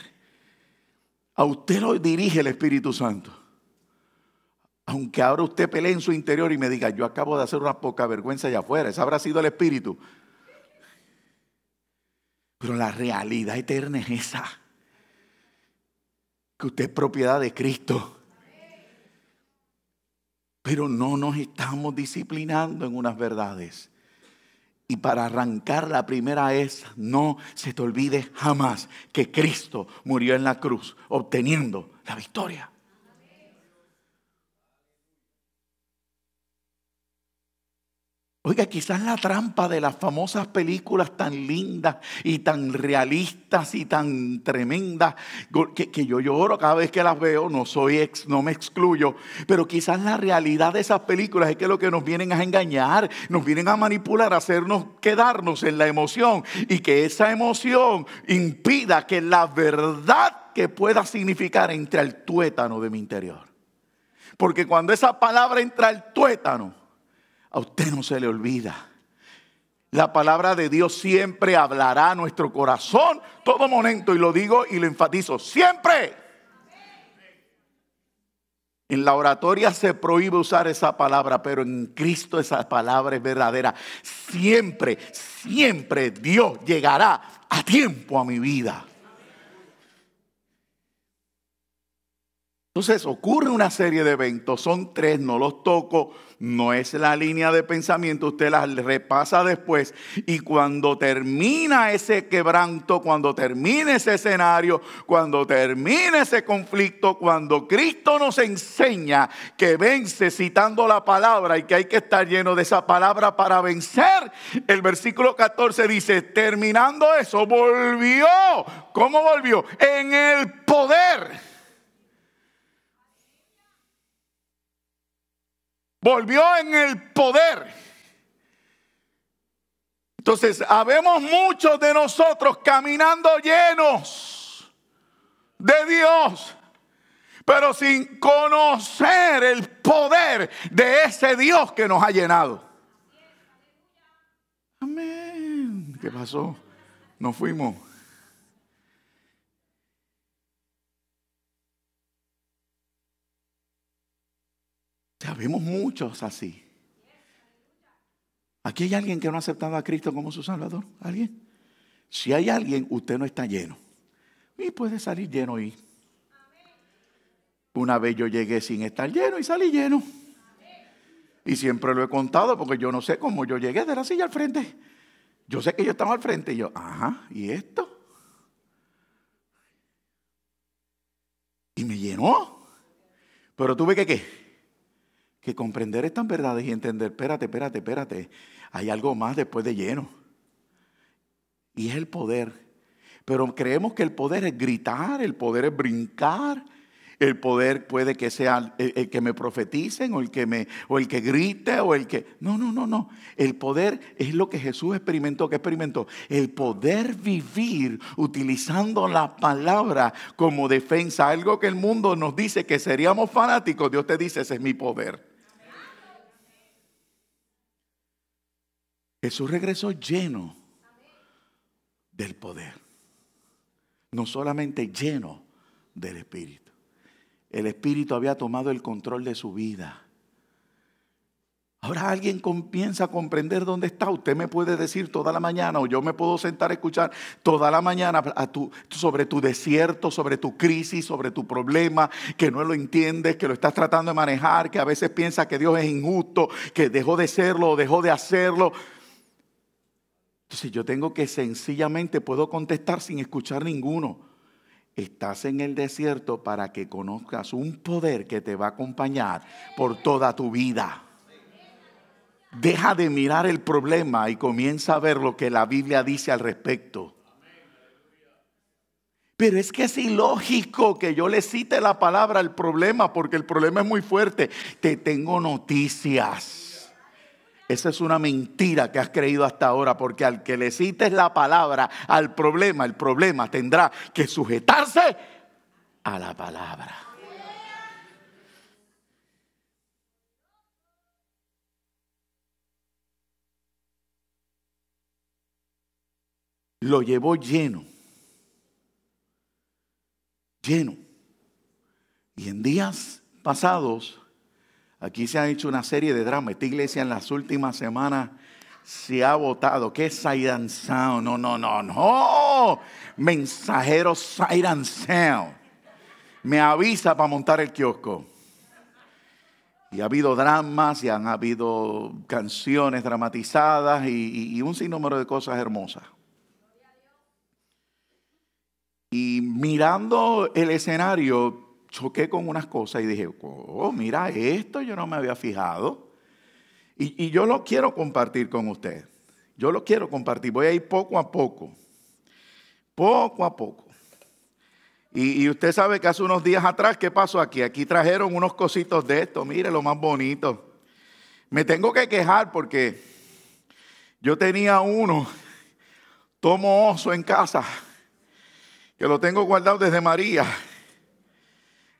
A usted lo dirige el Espíritu Santo. Aunque ahora usted pelee en su interior y me diga, yo acabo de hacer una poca vergüenza allá afuera, ese habrá sido el Espíritu. Pero la realidad eterna es esa, que usted es propiedad de Cristo. Pero no nos estamos disciplinando en unas verdades. Y para arrancar la primera es, no se te olvide jamás que Cristo murió en la cruz obteniendo la victoria. Oiga, quizás la trampa de las famosas películas tan lindas y tan realistas y tan tremendas, que, yo lloro cada vez que las veo, no soy ex, no me excluyo, pero quizás la realidad de esas películas es que lo que nos vienen a engañar, nos vienen a manipular, a hacernos quedarnos en la emoción y que esa emoción impida que la verdad que pueda significar entre al tuétano de mi interior. Porque cuando esa palabra entra al tuétano, a usted no se le olvida. La palabra de Dios siempre hablará a nuestro corazón todo momento. Y lo digo y lo enfatizo, siempre. En la oratoria se prohíbe usar esa palabra, pero en Cristo esa palabra es verdadera. Siempre, siempre Dios llegará a tiempo a mi vida. Entonces ocurre una serie de eventos, son tres, no los toco, no es la línea de pensamiento, usted las repasa después y cuando termina ese quebranto, cuando termina ese escenario, cuando termina ese conflicto, cuando Cristo nos enseña que vence citando la palabra y que hay que estar lleno de esa palabra para vencer, el versículo 14 dice, terminando eso, volvió. ¿Cómo volvió? En el poder volvió en el poder. Entonces, habemos muchos de nosotros caminando llenos de Dios, pero sin conocer el poder de ese Dios que nos ha llenado. Amén. ¿Qué pasó? Nos fuimos. Sabemos muchos así. Aquí hay alguien que no ha aceptado a Cristo como su Salvador. ¿Alguien? Si hay alguien, usted no está lleno. Y puede salir lleno y. Una vez yo llegué sin estar lleno y salí lleno. Y siempre lo he contado porque yo no sé cómo yo llegué de la silla al frente. Yo sé que yo estaba al frente y yo, ajá, ¿y esto? Y me llenó. Pero tuve que qué? que comprender estas verdades y entender, espérate, espérate, espérate, hay algo más después de lleno. Y es el poder. Pero creemos que el poder es gritar, el poder es brincar, el poder puede que sea el, que me profeticen o el que me o el que grite o el que no, no, no, no. El poder es lo que Jesús experimentó, que experimentó, el poder vivir utilizando la palabra como defensa, algo que el mundo nos dice que seríamos fanáticos, Dios te dice, ese es mi poder. Jesús regresó lleno del poder. No solamente lleno del Espíritu. El Espíritu había tomado el control de su vida. Ahora alguien comienza a comprender dónde está. Usted me puede decir toda la mañana o yo me puedo sentar a escuchar toda la mañana a sobre tu desierto, sobre tu crisis, sobre tu problema, que no lo entiendes, que lo estás tratando de manejar, que a veces piensas que Dios es injusto, que dejó de serlo o dejó de hacerlo. Entonces yo tengo que sencillamente, puedo contestar sin escuchar ninguno. Estás en el desierto para que conozcas un poder que te va a acompañar por toda tu vida. Deja de mirar el problema y comienza a ver lo que la Biblia dice al respecto. Pero es que es ilógico que yo le cite la palabra al problema porque el problema es muy fuerte. Te tengo noticias esa es una mentira que has creído hasta ahora, porque al que le cites la palabra al problema, el problema tendrá que sujetarse a la palabra. Lo llevó lleno, lleno. Y en días pasados, Aquí se han hecho una serie de dramas. Esta iglesia en las últimas semanas se ha votado. ¿Qué es Siren Sound? No, no, no, no. Mensajero Siren Sound. Me avisa para montar el kiosco. Y ha habido dramas y han habido canciones dramatizadas y, y un sinnúmero de cosas hermosas. Y mirando el escenario, choqué con unas cosas y dije, oh, mira esto, yo no me había fijado. Y, yo lo quiero compartir con usted. Yo lo quiero compartir. Voy a ir poco a poco. Poco a poco. Y, y, usted sabe que hace unos días atrás, ¿qué pasó aquí? Aquí trajeron unos cositos de esto. Mire lo más bonito. Me tengo que quejar porque yo tenía uno, tomo oso en casa, que lo tengo guardado desde María.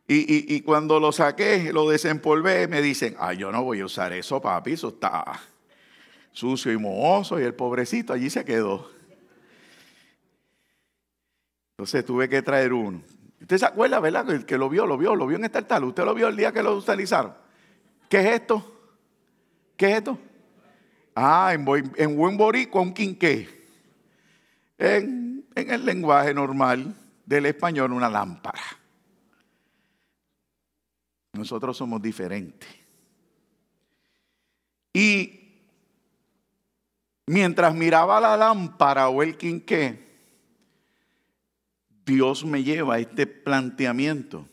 Y, cuando lo saqué, lo desempolvé, me dicen, ay, yo no voy a usar eso, papi, eso está sucio y mohoso y el pobrecito allí se quedó. Entonces tuve que traer uno. Usted se acuerda, ¿verdad? El que lo vio, lo vio, lo vio en estatal. Usted lo vio el día que lo utilizaron. ¿Qué es esto? ¿Qué es esto? Ah, en, en buen un quinqué. En, en el lenguaje normal del español, una lámpara. Nosotros somos diferentes. Y mientras miraba la lámpara o el quinqué, Dios me lleva a este planteamiento,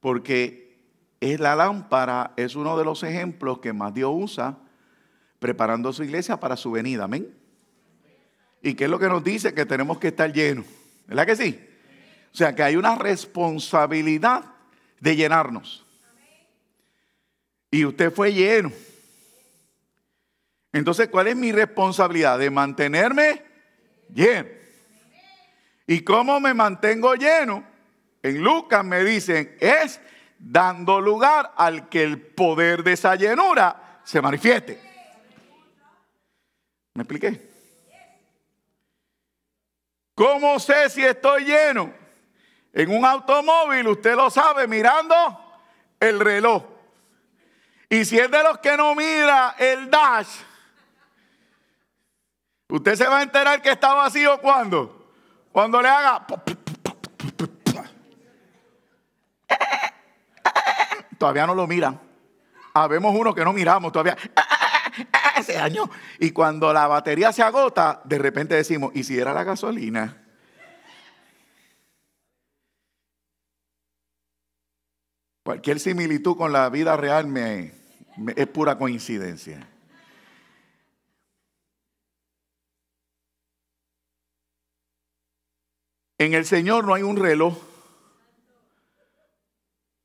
porque es la lámpara es uno de los ejemplos que más Dios usa preparando su iglesia para su venida, amén. ¿Y qué es lo que nos dice? Que tenemos que estar llenos, ¿verdad que sí? O sea que hay una responsabilidad de llenarnos. Y usted fue lleno. Entonces, ¿cuál es mi responsabilidad? De mantenerme lleno. ¿Y cómo me mantengo lleno? En Lucas me dicen, es dando lugar al que el poder de esa llenura se manifieste. ¿Me expliqué? ¿Cómo sé si estoy lleno? En un automóvil, usted lo sabe, mirando el reloj. Y si es de los que no mira el dash, usted se va a enterar que está vacío cuando. Cuando le haga... Todavía no lo miran. Habemos ah, uno que no miramos todavía. Ese año. Y cuando la batería se agota, de repente decimos, ¿y si era la gasolina? Cualquier similitud con la vida real me, es pura coincidencia. En el Señor no hay un reloj.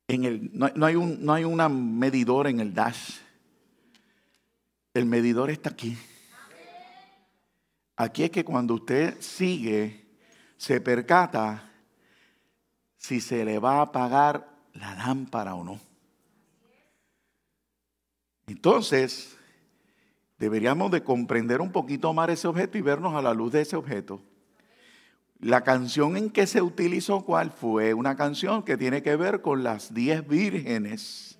En el, no, hay un, no hay una medidor en el dash. El medidor está aquí. Aquí es que cuando usted sigue, se percata si se le va a pagar la lámpara o no. Entonces, deberíamos de comprender un poquito más ese objeto y vernos a la luz de ese objeto. La canción en que se utilizó, ¿cuál fue? Una canción que tiene que ver con las diez vírgenes.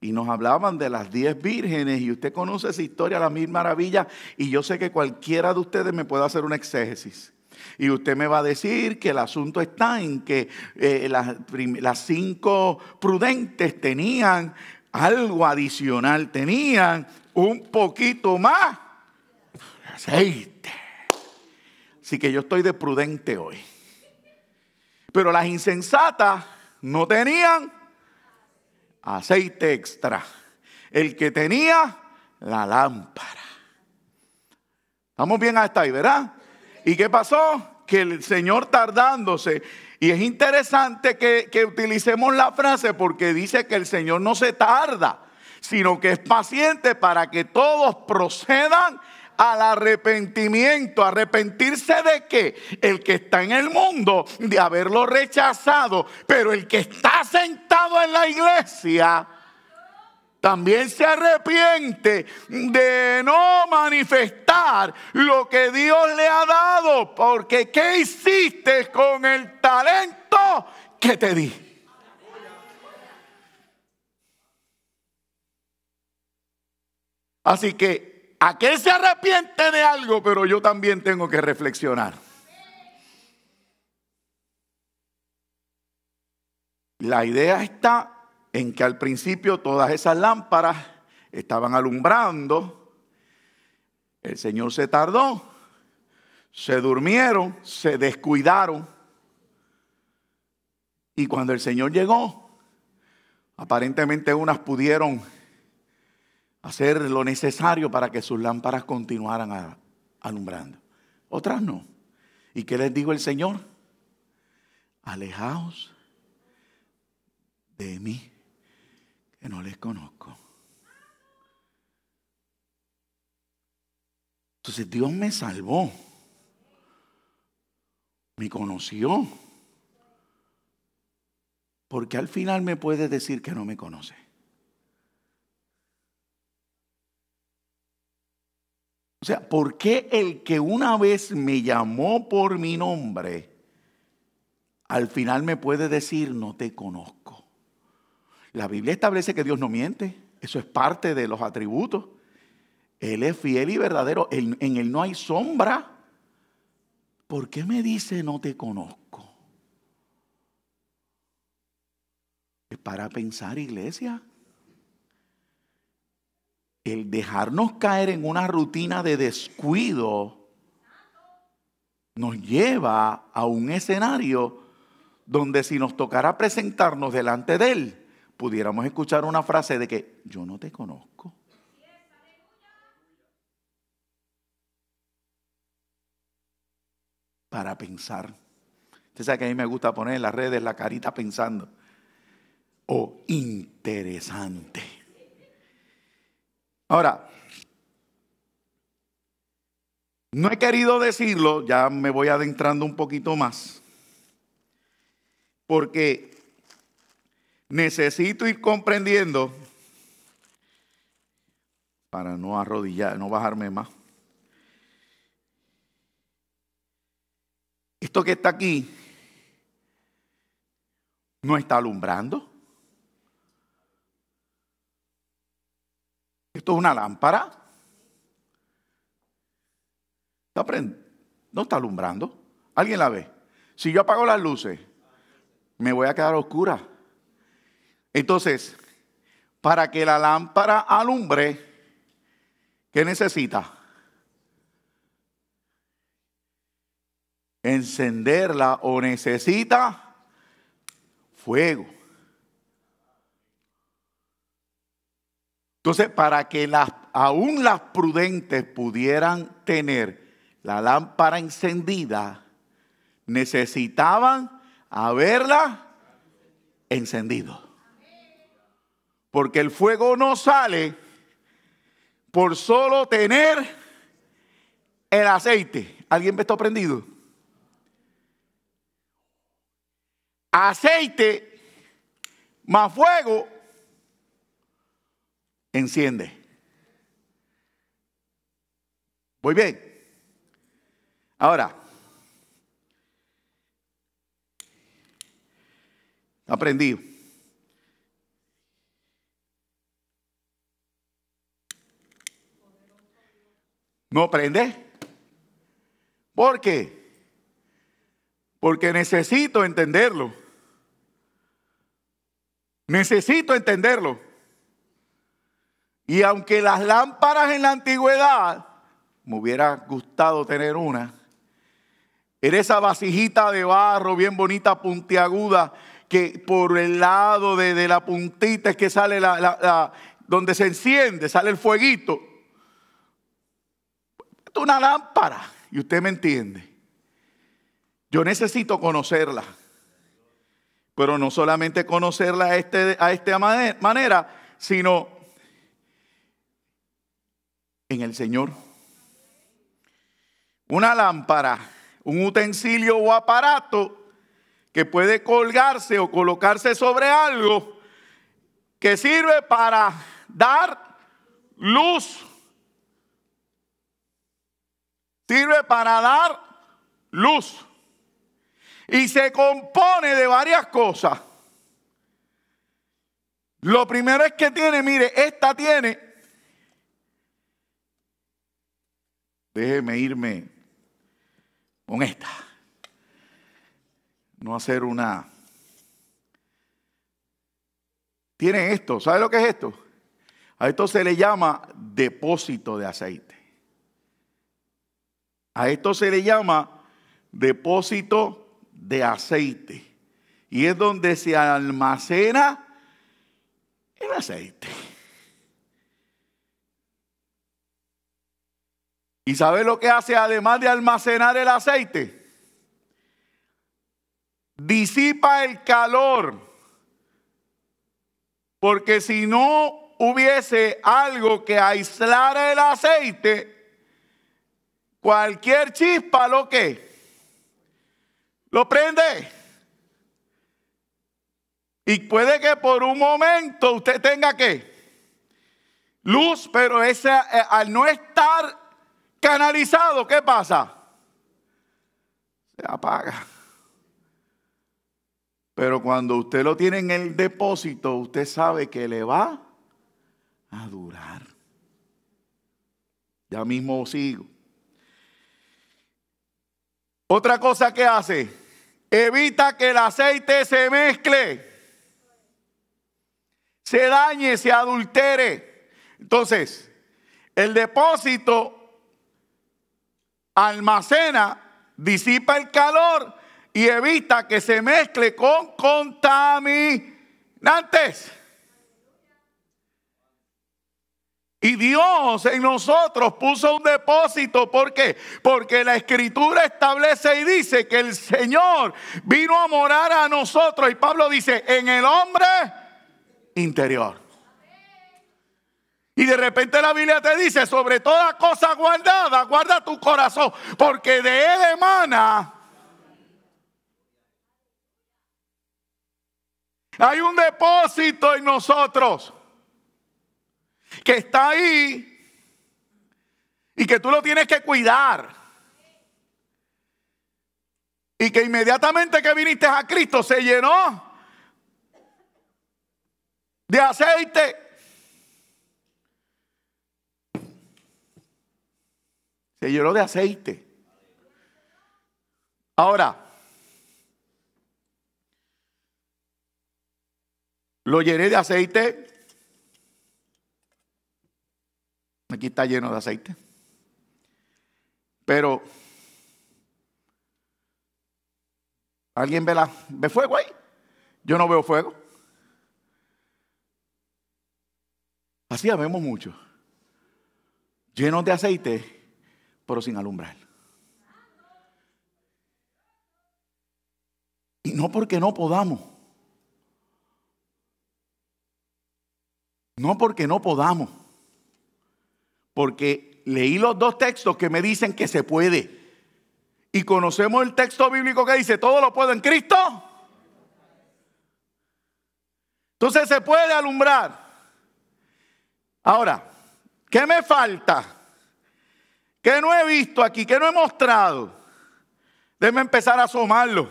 Y nos hablaban de las diez vírgenes y usted conoce esa historia, la mil maravilla y yo sé que cualquiera de ustedes me puede hacer una exégesis. Y usted me va a decir que el asunto está en que eh, las, cinco prudentes tenían algo adicional, tenían un poquito más de aceite. Así que yo estoy de prudente hoy. Pero las insensatas no tenían aceite extra. El que tenía la lámpara. Estamos bien hasta ahí, ¿verdad? ¿Y qué pasó? Que el Señor tardándose. Y es interesante que, utilicemos la frase porque dice que el Señor no se tarda, sino que es paciente para que todos procedan al arrepentimiento. ¿Arrepentirse de qué? El que está en el mundo, de haberlo rechazado, pero el que está sentado en la iglesia también se arrepiente de no manifestar lo que Dios le ha dado, porque ¿qué hiciste con el talento que te di? Así que aquel se arrepiente de algo, pero yo también tengo que reflexionar. La idea está en que al principio todas esas lámparas estaban alumbrando, el Señor se tardó, se durmieron, se descuidaron. Y cuando el Señor llegó, aparentemente unas pudieron hacer lo necesario para que sus lámparas continuaran alumbrando. Otras no. ¿Y qué les dijo el Señor? Alejaos de mí que no les conozco. Entonces Dios me salvó, me conoció, porque al final me puede decir que no me conoce. O sea, ¿por qué el que una vez me llamó por mi nombre, al final me puede decir, no te conozco? La Biblia establece que Dios no miente. Eso es parte de los atributos. Él es fiel y verdadero. en Él no hay sombra. ¿Por qué me dice no te conozco? Es para pensar, iglesia. El dejarnos caer en una rutina de descuido nos lleva a un escenario donde si nos tocara presentarnos delante de Él, pudiéramos escuchar una frase de que yo no te conozco. Para pensar. Usted sabe que a mí me gusta poner en las redes la carita pensando. O interesante. Ahora, no he querido decirlo, ya me voy adentrando un poquito más, porque necesito ir comprendiendo para no arrodillar, no bajarme más. Esto que está aquí no está alumbrando. Esto es una lámpara. No está alumbrando. ¿Alguien la ve? Si yo apago las luces, me voy a quedar oscura. Entonces, para que la lámpara alumbre, ¿qué necesita? Encenderla o necesita fuego. Entonces, para que las, aún las prudentes pudieran tener la lámpara encendida, necesitaban haberla encendido. Porque el fuego no sale por solo tener el aceite. ¿Alguien me está aprendido? Aceite más fuego enciende. Muy bien. Ahora, aprendido no aprende. ¿Por qué? Porque necesito entenderlo. Necesito entenderlo. Y aunque las lámparas en la antigüedad, me hubiera gustado tener una, era esa vasijita de barro bien bonita, puntiaguda, que por el lado de, la puntita es que sale la, donde se enciende, sale el fueguito una lámpara. Y usted me entiende. Yo necesito conocerla. Pero no solamente conocerla a, este, a esta manera, sino en el Señor. Una lámpara, un utensilio o aparato que puede colgarse o colocarse sobre algo que sirve para dar luz Sirve para dar luz. Y se compone de varias cosas. Lo primero es que tiene, mire, esta tiene. Déjeme irme con esta. No hacer una. Tiene esto. ¿Sabe lo que es esto? A esto se le llama depósito de aceite. A esto se le llama depósito de aceite. Y es donde se almacena el aceite. ¿Y sabe lo que hace además de almacenar el aceite? Disipa el calor. Porque si no hubiese algo que aislara el aceite, Cualquier chispa lo que lo prende. Y puede que por un momento usted tenga que luz, pero ese eh, al no estar canalizado, ¿qué pasa? Se apaga. Pero cuando usted lo tiene en el depósito, usted sabe que le va a durar. Ya mismo sigo. Otra cosa que hace, evita que el aceite se mezcle, se dañe, se adultere. Entonces, el depósito almacena, disipa el calor y evita que se mezcle con contaminantes. Y Dios en nosotros puso un depósito. ¿Por qué? Porque la escritura establece y dice que el Señor vino a morar a nosotros. Y Pablo dice, en el hombre interior. Y de repente la Biblia te dice, sobre toda cosa guardada, guarda tu corazón, porque de él emana. Hay un depósito en nosotros que está ahí y que tú lo tienes que cuidar. Y que inmediatamente que viniste a Cristo se llenó de aceite. Se llenó de aceite. Ahora, lo llené de aceite Aquí está lleno de aceite. Pero, ¿alguien ve, la, ve fuego ahí? Yo no veo fuego. Así vemos mucho. Llenos de aceite, pero sin alumbrar. Y no porque no podamos. No porque no podamos porque leí los dos textos que me dicen que se puede. Y conocemos el texto bíblico que dice, todo lo puedo en Cristo. Entonces se puede alumbrar. Ahora, ¿qué me falta? ¿Qué no he visto aquí? ¿Qué no he mostrado? Debe empezar a asomarlo.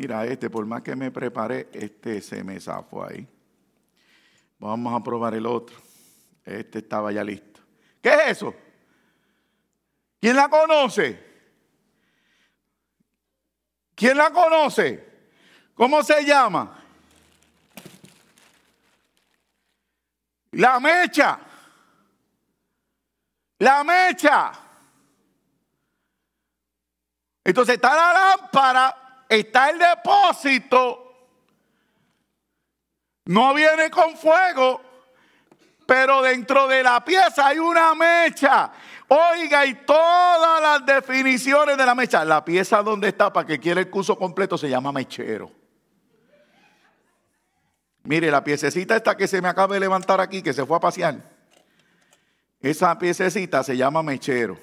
Mira este, por más que me preparé, este se me zafó ahí. Vamos a probar el otro. Este estaba ya listo. ¿Qué es eso? ¿Quién la conoce? ¿Quién la conoce? ¿Cómo se llama? La mecha. La mecha. Entonces está la lámpara está el depósito. No viene con fuego, pero dentro de la pieza hay una mecha. Oiga, y todas las definiciones de la mecha. La pieza donde está, para que quiera el curso completo, se llama mechero. Mire, la piececita esta que se me acaba de levantar aquí, que se fue a pasear. Esa piececita se llama mechero.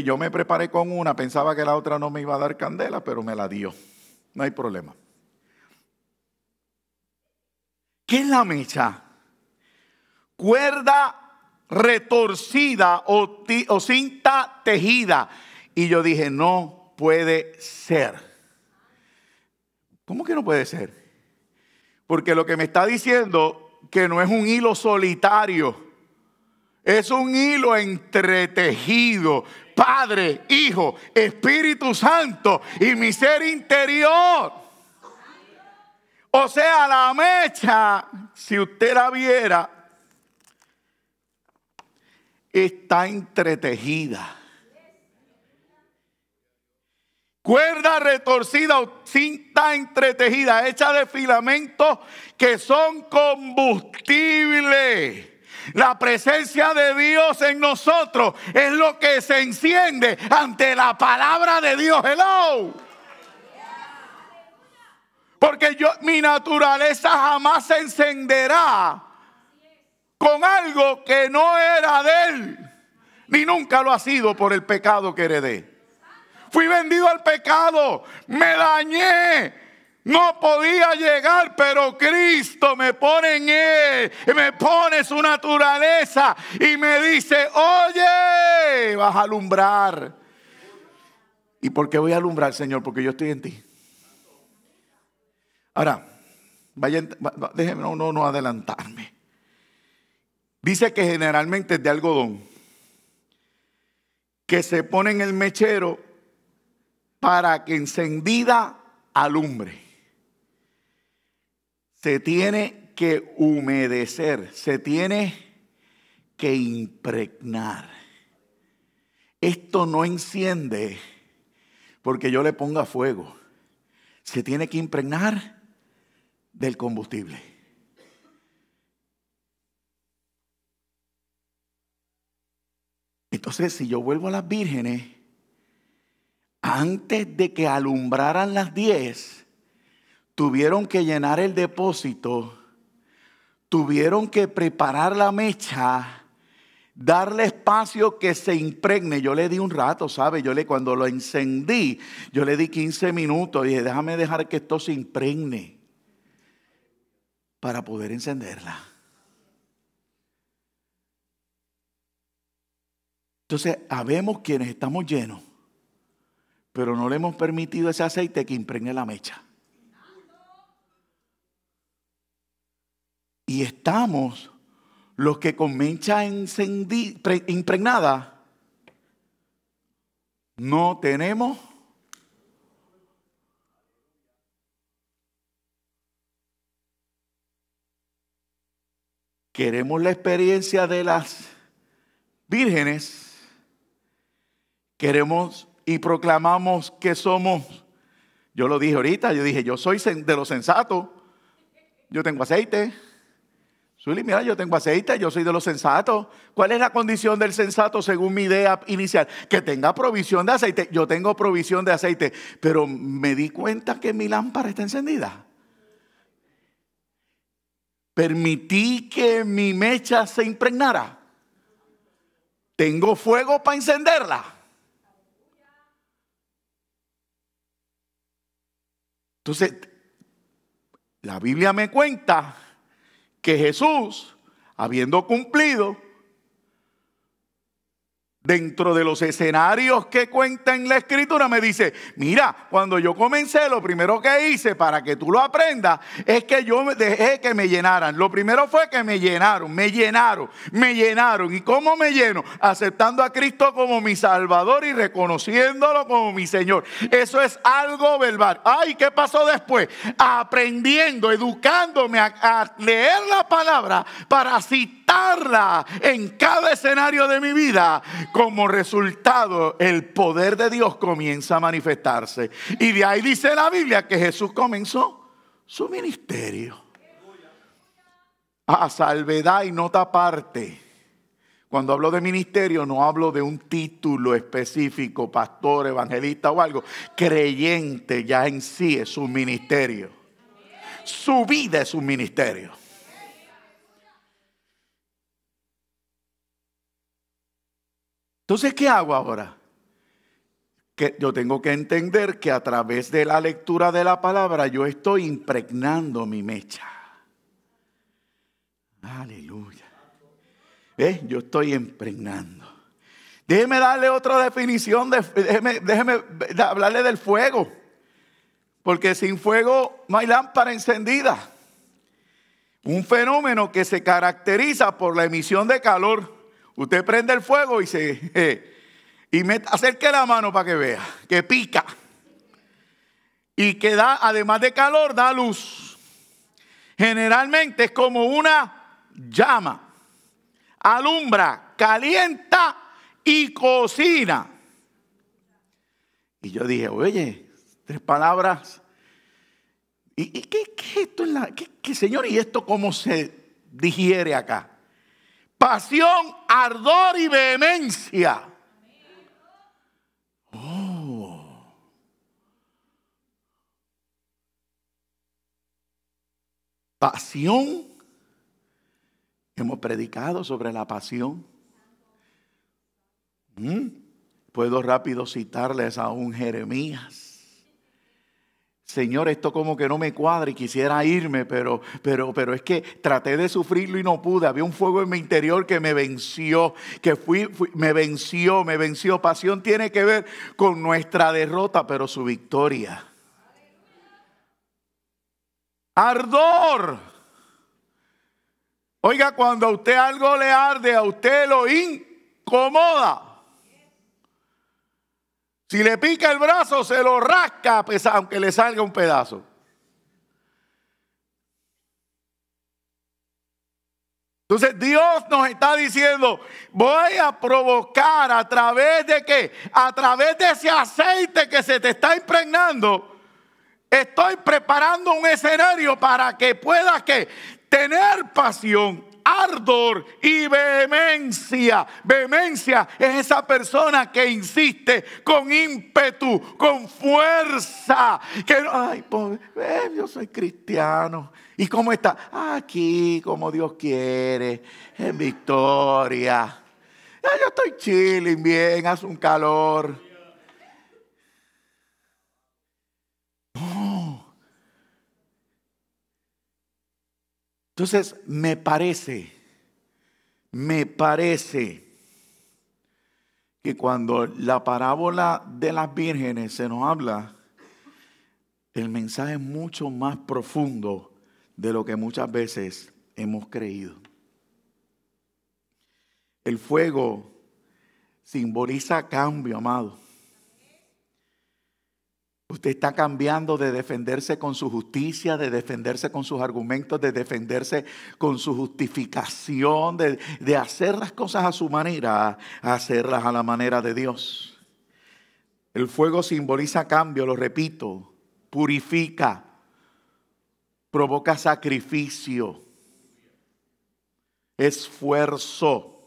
Yo me preparé con una, pensaba que la otra no me iba a dar candela, pero me la dio. No hay problema. ¿Qué es la mecha? Cuerda retorcida o, cinta tejida. Y yo dije, no puede ser. ¿Cómo que no puede ser? Porque lo que me está diciendo que no es un hilo solitario. Es un hilo entretejido. Padre, Hijo, Espíritu Santo y mi ser interior. O sea, la mecha, si usted la viera, está entretejida. Cuerda retorcida o cinta entretejida, hecha de filamentos que son combustibles. La presencia de Dios en nosotros es lo que se enciende ante la palabra de Dios. Hello. Porque yo, mi naturaleza jamás se encenderá con algo que no era de él, ni nunca lo ha sido por el pecado que heredé. Fui vendido al pecado, me dañé, no podía llegar, pero Cristo me pone en él, me pone su naturaleza y me dice, oye, vas a alumbrar. ¿Y por qué voy a alumbrar, Señor? Porque yo estoy en ti. Ahora, vaya, déjeme no, no, no adelantarme. Dice que generalmente es de algodón, que se pone en el mechero para que encendida alumbre se tiene que humedecer, se tiene que impregnar. Esto no enciende porque yo le ponga fuego. Se tiene que impregnar del combustible. Entonces, si yo vuelvo a las vírgenes, antes de que alumbraran las diez, tuvieron que llenar el depósito, tuvieron que preparar la mecha, darle espacio que se impregne. Yo le di un rato, ¿sabe? Yo le cuando lo encendí, yo le di 15 minutos, dije, déjame dejar que esto se impregne para poder encenderla. Entonces, sabemos quienes estamos llenos, pero no le hemos permitido ese aceite que impregne la mecha. Y estamos los que con mecha impregnada no tenemos queremos la experiencia de las vírgenes, queremos y proclamamos que somos, yo lo dije ahorita, yo dije, yo soy de los sensatos, yo tengo aceite, Suli, mira, yo tengo aceite, yo soy de los sensatos. ¿Cuál es la condición del sensato según mi idea inicial? Que tenga provisión de aceite. Yo tengo provisión de aceite, pero me di cuenta que mi lámpara está encendida. Permití que mi mecha se impregnara. Tengo fuego para encenderla. Entonces, la Biblia me cuenta que Jesús, habiendo cumplido dentro de los escenarios que cuenta en la escritura, me dice, mira, cuando yo comencé, lo primero que hice para que tú lo aprendas es que yo dejé que me llenaran. Lo primero fue que me llenaron, me llenaron, me llenaron. ¿Y cómo me lleno? Aceptando a Cristo como mi Salvador y reconociéndolo como mi Señor. Eso es algo verbal. Ay, ¿qué pasó después? Aprendiendo, educándome a, leer la palabra para asistir en cada escenario de mi vida, como resultado el poder de Dios comienza a manifestarse. Y de ahí dice la Biblia que Jesús comenzó su ministerio. A salvedad y nota parte. Cuando hablo de ministerio no hablo de un título específico, pastor, evangelista o algo. Creyente ya en sí es su ministerio. Su vida es un ministerio. Entonces, ¿qué hago ahora? Que yo tengo que entender que a través de la lectura de la palabra yo estoy impregnando mi mecha. Aleluya. ¿Ves? ¿Eh? Yo estoy impregnando. Déjeme darle otra definición, de, déjeme, déjeme hablarle del fuego. Porque sin fuego no hay lámpara encendida. Un fenómeno que se caracteriza por la emisión de calor. Usted prende el fuego y se y acerque la mano para que vea, que pica. Y que da, además de calor, da luz. Generalmente es como una llama. Alumbra, calienta y cocina. Y yo dije, oye, tres palabras. ¿Y, qué, qué, esto qué, señor? ¿Y esto cómo se digiere acá? pasión, ardor y vehemencia. Oh. Pasión. Hemos predicado sobre la pasión. ¿Mm? Puedo rápido citarles a un Jeremías Señor, esto como que no me cuadra y quisiera irme, pero, pero, pero es que traté de sufrirlo y no pude. Había un fuego en mi interior que me venció, que fui, me venció, me venció. Pasión tiene que ver con nuestra derrota, pero su victoria. Ardor. Oiga, cuando a usted algo le arde, a usted lo incomoda. Si le pica el brazo, se lo rasca, aunque le salga un pedazo. Entonces Dios nos está diciendo, voy a provocar a través de qué? A través de ese aceite que se te está impregnando, estoy preparando un escenario para que puedas que tener pasión, ardor y vehemencia. Vehemencia es esa persona que insiste con ímpetu, con fuerza. Que, ay, pobre, eh, yo soy cristiano. ¿Y cómo está? Aquí, como Dios quiere, en victoria. yo estoy chilling bien, hace un calor. Entonces, me parece, me parece que cuando la parábola de las vírgenes se nos habla, el mensaje es mucho más profundo de lo que muchas veces hemos creído. El fuego simboliza cambio, amado. Usted está cambiando de defenderse con su justicia, de defenderse con sus argumentos, de defenderse con su justificación, de, hacer las cosas a su manera, a hacerlas a la manera de Dios. El fuego simboliza cambio, lo repito, purifica, provoca sacrificio, esfuerzo.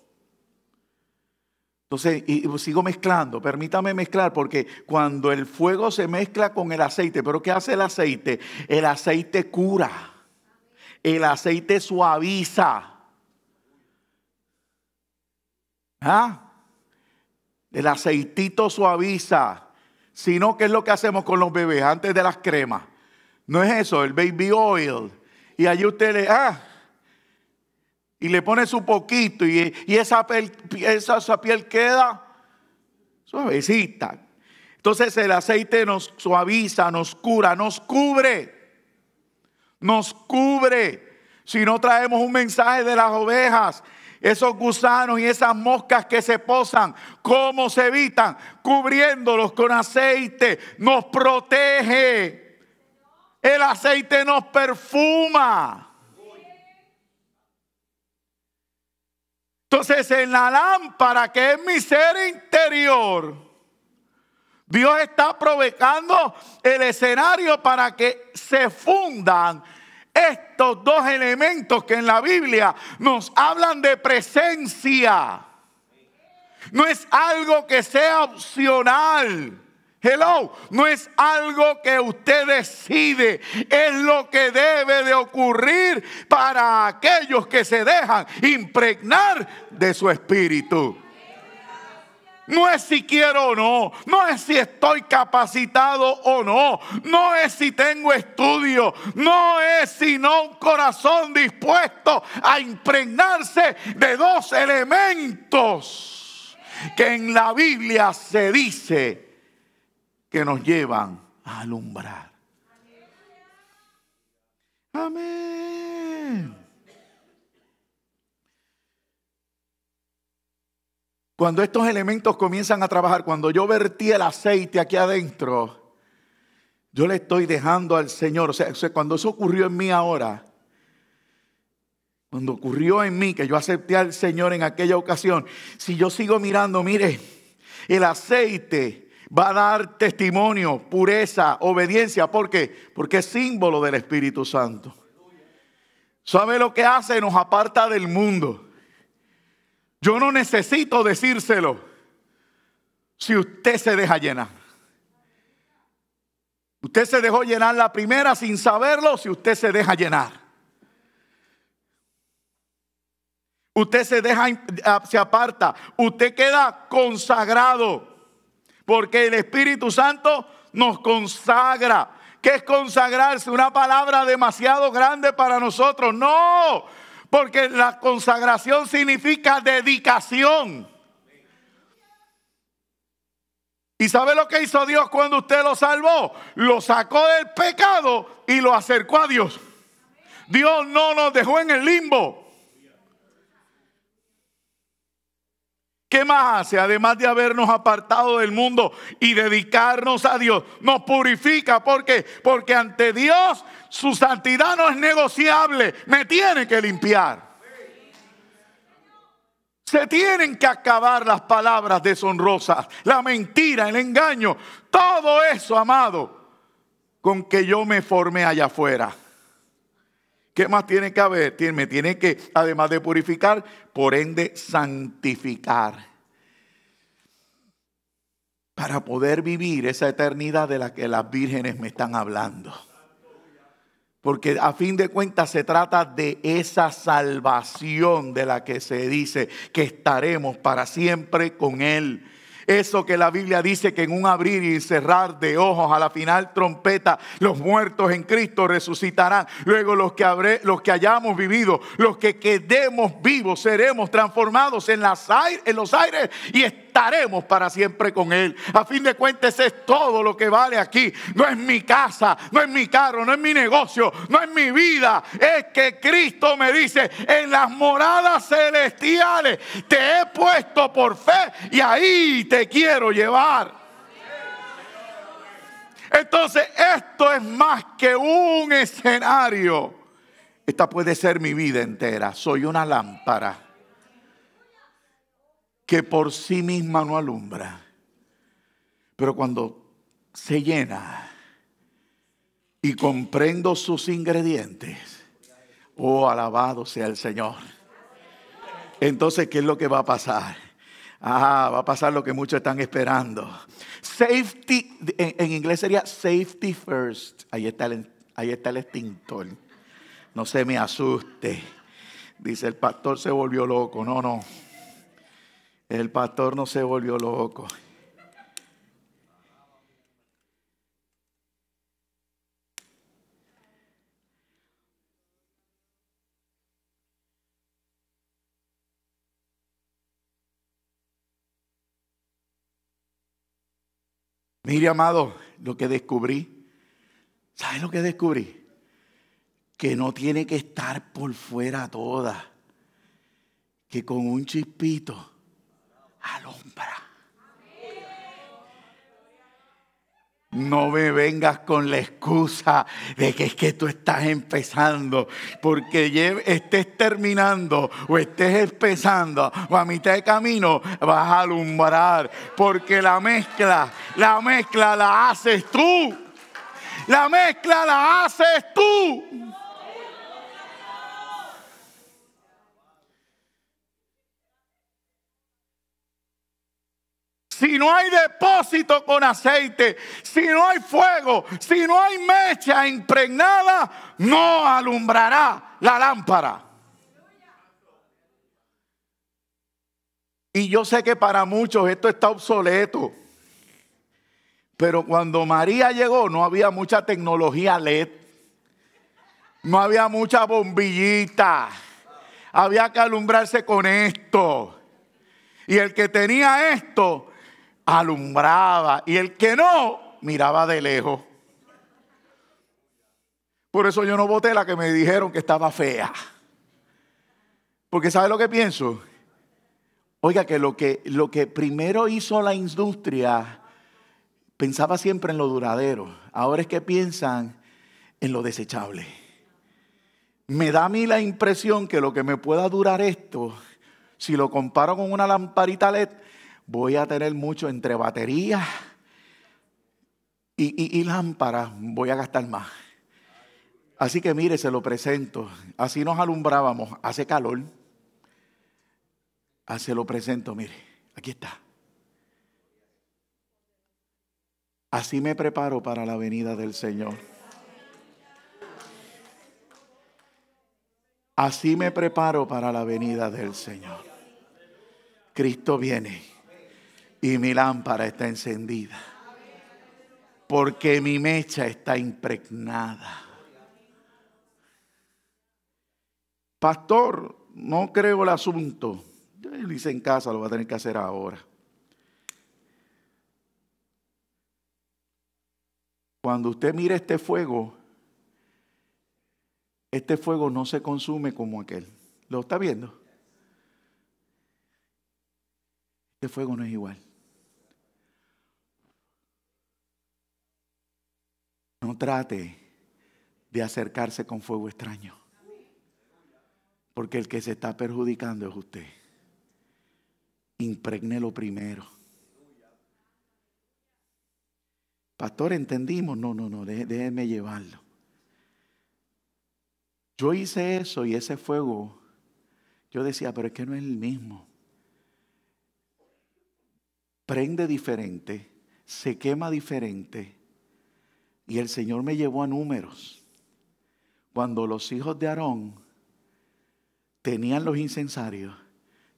Entonces, y, sigo mezclando, permítame mezclar, porque cuando el fuego se mezcla con el aceite, pero ¿qué hace el aceite? El aceite cura, el aceite suaviza. ¿Ah? El aceitito suaviza. Si no, ¿qué es lo que hacemos con los bebés antes de las cremas? No es eso, el baby oil. Y allí usted le, ah, y le pone su poquito y, esa, esa, esa piel queda suavecita. Entonces el aceite nos suaviza, nos cura, nos cubre. Nos cubre. Si no traemos un mensaje de las ovejas, esos gusanos y esas moscas que se posan, ¿cómo se evitan? Cubriéndolos con aceite, nos protege. El aceite nos perfuma. Entonces en la lámpara que es mi ser interior, Dios está provocando el escenario para que se fundan estos dos elementos que en la Biblia nos hablan de presencia. No es algo que sea opcional. Hello, no es algo que usted decide, es lo que debe de ocurrir para aquellos que se dejan impregnar de su espíritu. No es si quiero o no, no es si estoy capacitado o no, no es si tengo estudio, no es sino un corazón dispuesto a impregnarse de dos elementos que en la Biblia se dice que nos llevan a alumbrar. Amén. Cuando estos elementos comienzan a trabajar, cuando yo vertí el aceite aquí adentro, yo le estoy dejando al Señor. O sea, cuando eso ocurrió en mí ahora, cuando ocurrió en mí que yo acepté al Señor en aquella ocasión, si yo sigo mirando, mire, el aceite va a dar testimonio, pureza, obediencia. ¿Por qué? Porque es símbolo del Espíritu Santo. ¿Sabe lo que hace? Nos aparta del mundo. Yo no necesito decírselo si usted se deja llenar. Usted se dejó llenar la primera sin saberlo si usted se deja llenar. Usted se deja, se aparta. Usted queda consagrado. Porque el Espíritu Santo nos consagra. ¿Qué es consagrarse? Una palabra demasiado grande para nosotros. No, porque la consagración significa dedicación. ¿Y sabe lo que hizo Dios cuando usted lo salvó? Lo sacó del pecado y lo acercó a Dios. Dios no nos dejó en el limbo. ¿Qué más hace? Además de habernos apartado del mundo y dedicarnos a Dios, nos purifica. ¿Por qué? Porque ante Dios su santidad no es negociable. Me tiene que limpiar. Se tienen que acabar las palabras deshonrosas, la mentira, el engaño, todo eso, amado, con que yo me formé allá afuera. ¿Qué más tiene que haber? Me tiene que, además de purificar, por ende santificar. Para poder vivir esa eternidad de la que las vírgenes me están hablando. Porque a fin de cuentas se trata de esa salvación de la que se dice que estaremos para siempre con Él. Eso que la Biblia dice que en un abrir y cerrar de ojos a la final trompeta, los muertos en Cristo resucitarán. Luego los que, los que hayamos vivido, los que quedemos vivos, seremos transformados en, en los aires y estaremos para siempre con Él. A fin de cuentas es todo lo que vale aquí. No es mi casa, no es mi carro, no es mi negocio, no es mi vida. Es que Cristo me dice, en las moradas celestiales te he puesto por fe y ahí te quiero llevar. Entonces, esto es más que un escenario. Esta puede ser mi vida entera. Soy una lámpara que por sí misma no alumbra, pero cuando se llena y comprendo sus ingredientes, oh, alabado sea el Señor. Entonces, ¿qué es lo que va a pasar? Ah, va a pasar lo que muchos están esperando. Safety, en, inglés sería safety first. Ahí está, el, ahí está el extintor. No se me asuste. Dice el pastor, se volvió loco. No, no. El pastor no se volvió loco. Mire, amado, lo que descubrí. ¿Sabes lo que descubrí? Que no tiene que estar por fuera toda. Que con un chispito alumbra. No me vengas con la excusa de que es que tú estás empezando, porque estés terminando o estés empezando o a mitad de camino vas a alumbrar, porque la mezcla, la mezcla la haces tú. La mezcla la haces tú. si no hay depósito con aceite, si no hay fuego, si no hay mecha impregnada, no alumbrará la lámpara. Y yo sé que para muchos esto está obsoleto. Pero cuando María llegó no había mucha tecnología LED. No había mucha bombillita. Había que alumbrarse con esto. Y el que tenía esto alumbraba y el que no miraba de lejos. Por eso yo no voté la que me dijeron que estaba fea. Porque ¿sabe lo que pienso? Oiga, que lo que, lo que primero hizo la industria pensaba siempre en lo duradero. Ahora es que piensan en lo desechable. Me da a mí la impresión que lo que me pueda durar esto, si lo comparo con una lamparita LED, voy a tener mucho entre baterías y, lámparas, voy a gastar más. Así que mire, se lo presento. Así nos alumbrábamos. Hace calor. Así ah, lo presento, mire. Aquí está. Así me preparo para la venida del Señor. Así me preparo para la venida del Señor. Cristo viene y mi lámpara está encendida. Porque mi mecha está impregnada. Pastor, no creo el asunto. Yo lo hice en casa, lo va a tener que hacer ahora. Cuando usted mire este fuego, este fuego no se consume como aquel. ¿Lo está viendo? Este fuego no es igual. No trate de acercarse con fuego extraño. Porque el que se está perjudicando es usted. lo primero. Pastor, entendimos. No, no, no, déjeme llevarlo. Yo hice eso y ese fuego, yo decía, pero es que no es el mismo. Prende diferente, se quema diferente y el Señor me llevó a números. Cuando los hijos de Aarón tenían los incensarios,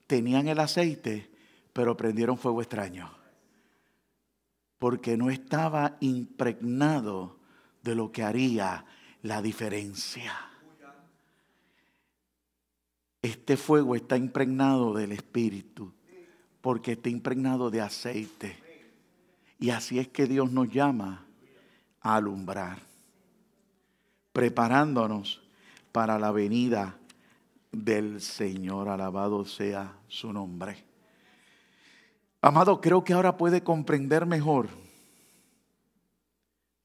tenían el aceite, pero prendieron fuego extraño. Porque no estaba impregnado de lo que haría la diferencia. Este fuego está impregnado del Espíritu, porque está impregnado de aceite. Y así es que Dios nos llama alumbrar, preparándonos para la venida del Señor. Alabado sea su nombre. Amado, creo que ahora puede comprender mejor.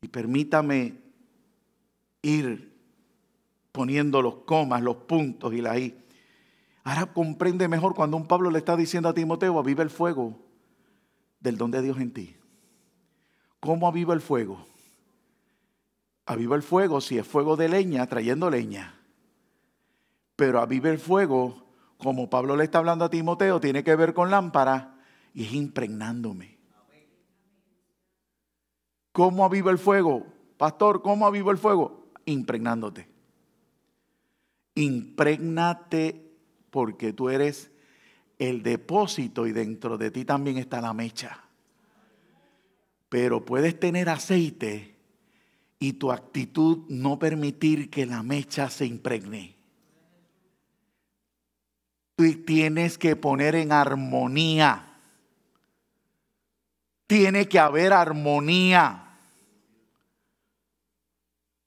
Y permítame ir poniendo los comas, los puntos y la i. Ahora comprende mejor cuando un Pablo le está diciendo a Timoteo, aviva el fuego del don de Dios en ti. ¿Cómo aviva el fuego? aviva el fuego si es fuego de leña, trayendo leña. Pero aviva el fuego, como Pablo le está hablando a Timoteo, tiene que ver con lámpara y es impregnándome. ¿Cómo aviva el fuego? Pastor, ¿cómo aviva el fuego? Impregnándote. Imprégnate porque tú eres el depósito y dentro de ti también está la mecha. Pero puedes tener aceite y tu actitud no permitir que la mecha se impregne. Tú tienes que poner en armonía. Tiene que haber armonía.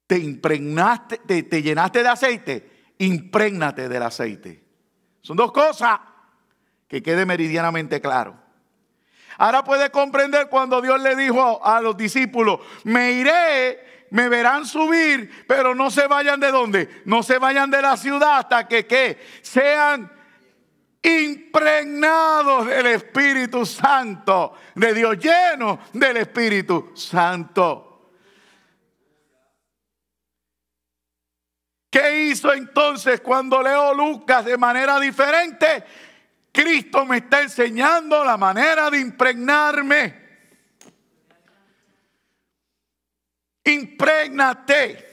Te impregnaste, te, llenaste de aceite, imprégnate del aceite. Son dos cosas que quede meridianamente claro. Ahora puedes comprender cuando Dios le dijo a los discípulos, me iré me verán subir, pero no se vayan de donde, no se vayan de la ciudad hasta que sean impregnados del Espíritu Santo, de Dios lleno del Espíritu Santo. ¿Qué hizo entonces cuando leo Lucas de manera diferente? Cristo me está enseñando la manera de impregnarme. Imprégnate.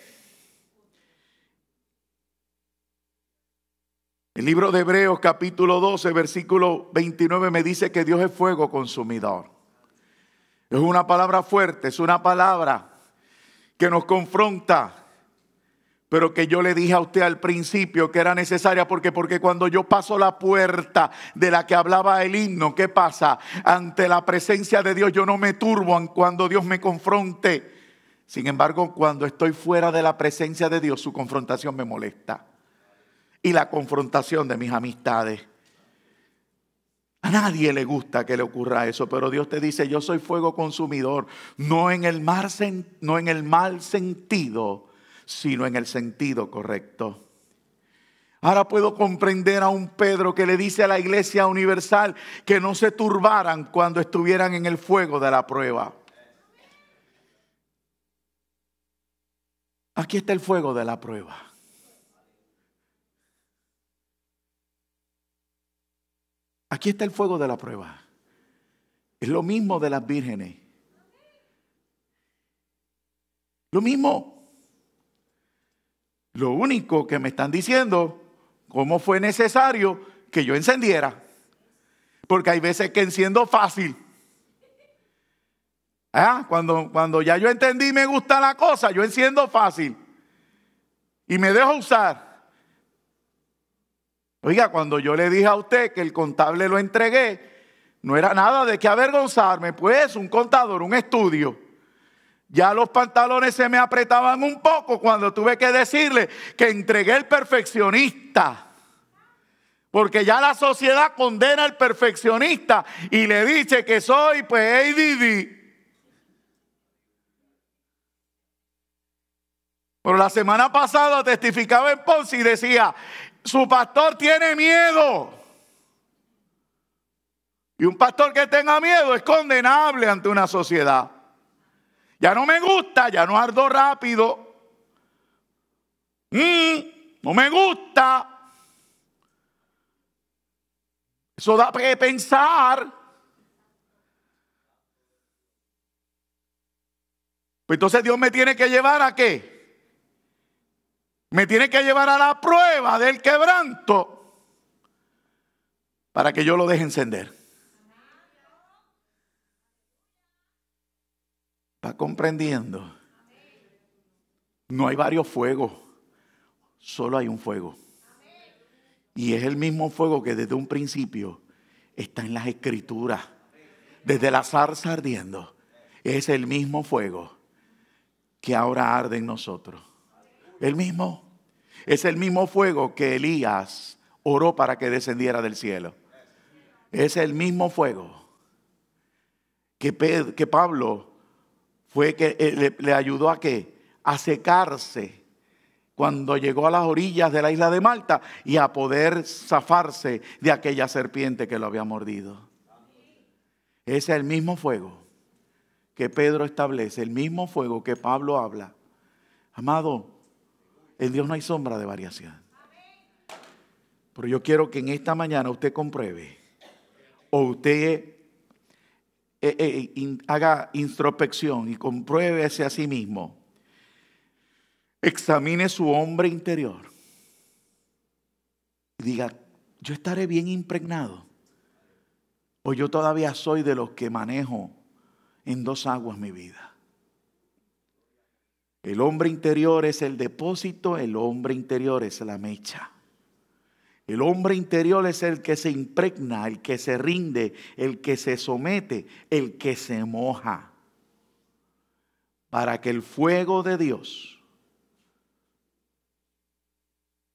El libro de Hebreos capítulo 12, versículo 29 me dice que Dios es fuego consumidor. Es una palabra fuerte, es una palabra que nos confronta, pero que yo le dije a usted al principio que era necesaria porque porque cuando yo paso la puerta de la que hablaba el himno, ¿qué pasa? Ante la presencia de Dios yo no me turbo cuando Dios me confronte. Sin embargo, cuando estoy fuera de la presencia de Dios, su confrontación me molesta. Y la confrontación de mis amistades. A nadie le gusta que le ocurra eso, pero Dios te dice, yo soy fuego consumidor, no en el, mal, sentido, sino en el sentido correcto. Ahora puedo comprender a un Pedro que le dice a la iglesia universal que no se turbaran cuando estuvieran en el fuego de la prueba. Aquí está el fuego de la prueba. Aquí está el fuego de la prueba. Es lo mismo de las vírgenes. Lo mismo. Lo único que me están diciendo, cómo fue necesario que yo encendiera. Porque hay veces que enciendo fácil. Ah, cuando, cuando ya yo entendí me gusta la cosa, yo enciendo fácil y me dejo usar. Oiga, cuando yo le dije a usted que el contable lo entregué, no era nada de que avergonzarme, pues un contador, un estudio. Ya los pantalones se me apretaban un poco cuando tuve que decirle que entregué el perfeccionista. Porque ya la sociedad condena al perfeccionista y le dice que soy pues ADD. Pero la semana pasada testificaba en Ponce y decía, su pastor tiene miedo. Y un pastor que tenga miedo es condenable ante una sociedad. Ya no me gusta, ya no ardo rápido. Mm, no me gusta. Eso da que pensar. Pues entonces Dios me tiene que llevar a qué? Me tiene que llevar a la prueba del quebranto para que yo lo deje encender. ¿Está comprendiendo? No hay varios fuegos, solo hay un fuego. Y es el mismo fuego que desde un principio está en las escrituras, desde la zarza ardiendo. Es el mismo fuego que ahora arde en nosotros. El mismo. Es el mismo fuego que Elías oró para que descendiera del cielo. Es el mismo fuego que, que Pablo fue que eh, le, le ayudó a que a secarse cuando llegó a las orillas de la isla de Malta y a poder zafarse de aquella serpiente que lo había mordido. Es el mismo fuego que Pedro establece, el mismo fuego que Pablo habla. Amado, en Dios no hay sombra de variación. Pero yo quiero que en esta mañana usted compruebe o usted eh, eh, eh, haga introspección y compruébese a sí mismo. Examine su hombre interior. Y diga, yo estaré bien impregnado. O pues yo todavía soy de los que manejo en dos aguas mi vida. El hombre interior es el depósito, el hombre interior es la mecha. El hombre interior es el que se impregna, el que se rinde, el que se somete, el que se moja. Para que el fuego de Dios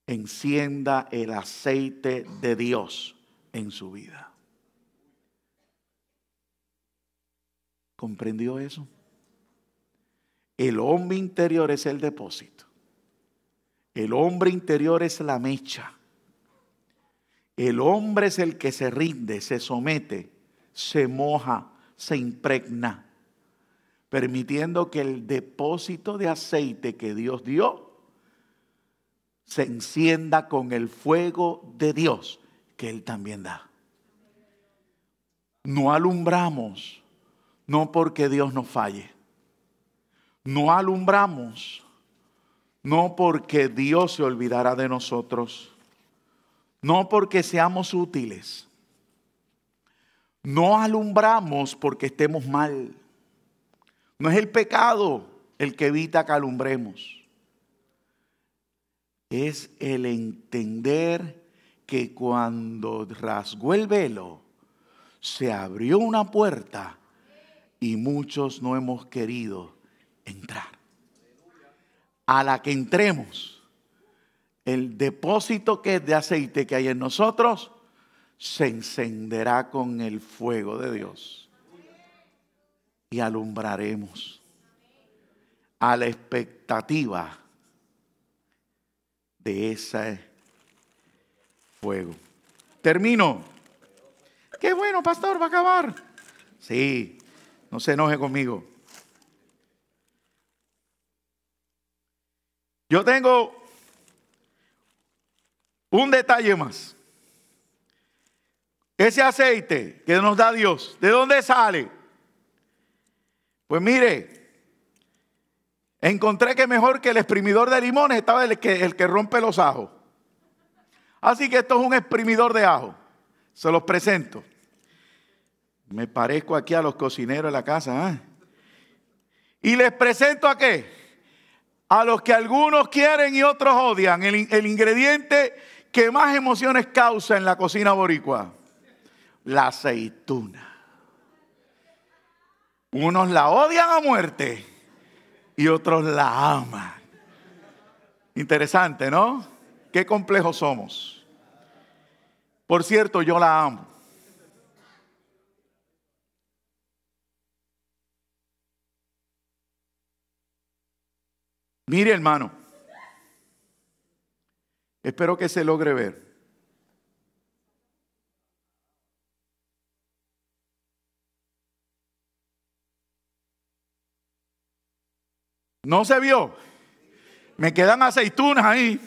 encienda el aceite de Dios en su vida. ¿Comprendió eso? El hombre interior es el depósito. El hombre interior es la mecha. El hombre es el que se rinde, se somete, se moja, se impregna, permitiendo que el depósito de aceite que Dios dio se encienda con el fuego de Dios que Él también da. No alumbramos, no porque Dios nos falle no alumbramos, no porque Dios se olvidara de nosotros, no porque seamos útiles, no alumbramos porque estemos mal. No es el pecado el que evita que alumbremos, es el entender que cuando rasgó el velo, se abrió una puerta y muchos no hemos querido entrar. A la que entremos, el depósito que es de aceite que hay en nosotros se encenderá con el fuego de Dios y alumbraremos a la expectativa de ese fuego. Termino. Qué bueno, pastor, va a acabar. Sí, no se enoje conmigo. Yo tengo un detalle más. Ese aceite que nos da Dios, ¿de dónde sale? Pues mire, encontré que mejor que el exprimidor de limones estaba el que, el que rompe los ajos. Así que esto es un exprimidor de ajo. Se los presento. Me parezco aquí a los cocineros de la casa. ¿eh? Y les presento a qué? a los que algunos quieren y otros odian, el, ingrediente que más emociones causa en la cocina boricua, la aceituna. Unos la odian a muerte y otros la aman. Interesante, ¿no? Qué complejos somos. Por cierto, yo la amo. Mire hermano, espero que se logre ver. No se vio. Me quedan aceitunas ahí.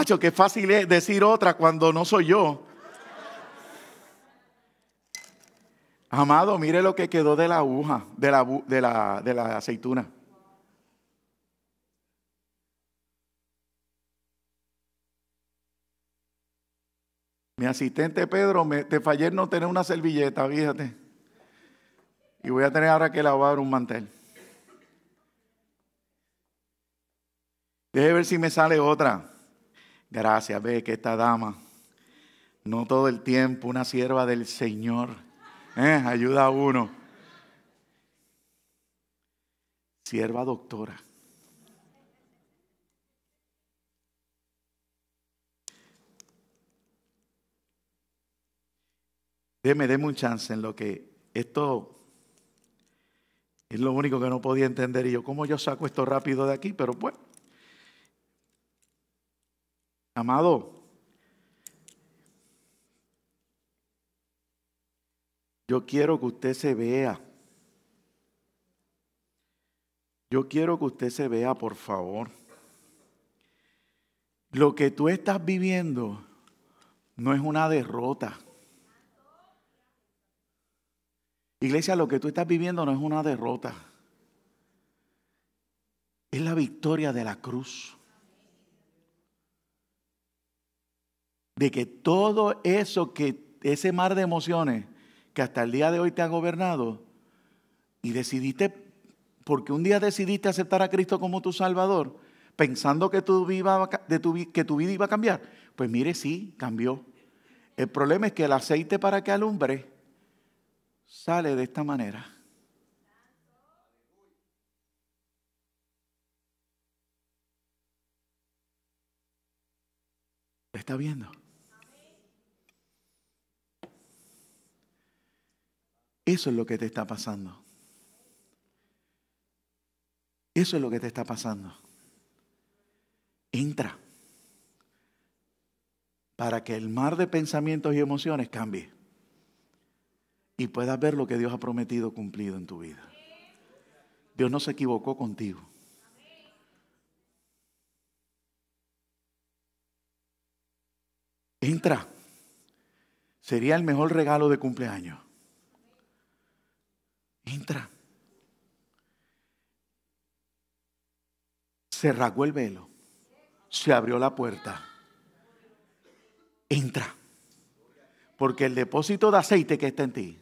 Hacho, qué fácil es decir otra cuando no soy yo. Amado, mire lo que quedó de la aguja, de la, de la, aceituna. Mi asistente Pedro, te fallé no tener una servilleta, fíjate. Y voy a tener ahora que lavar un mantel. Deje ver si me sale otra. Gracias, ve que esta dama, no todo el tiempo, una sierva del Señor, ¿eh? ayuda a uno. Sierva doctora. Deme, déme un chance en lo que esto es lo único que no podía entender. Y yo, ¿cómo yo saco esto rápido de aquí? Pero pues. Amado, yo quiero que usted se vea. Yo quiero que usted se vea, por favor. Lo que tú estás viviendo no es una derrota. Iglesia, lo que tú estás viviendo no es una derrota. Es la victoria de la cruz. de que todo eso que, ese mar de emociones que hasta el día de hoy te ha gobernado, y decidiste, porque un día decidiste aceptar a Cristo como tu Salvador, pensando que tu, vida, vida iba a cambiar, pues mire, sí, cambió. El problema es que el aceite para que alumbre sale de esta manera. ¿Está viendo? Eso es lo que te está pasando. Eso es lo que te está pasando. Entra para que el mar de pensamientos y emociones cambie y puedas ver lo que Dios ha prometido cumplido en tu vida. Dios no se equivocó contigo. Entra. Sería el mejor regalo de cumpleaños. Entra. Se rasgó el velo. Se abrió la puerta. Entra. Porque el depósito de aceite que está en ti,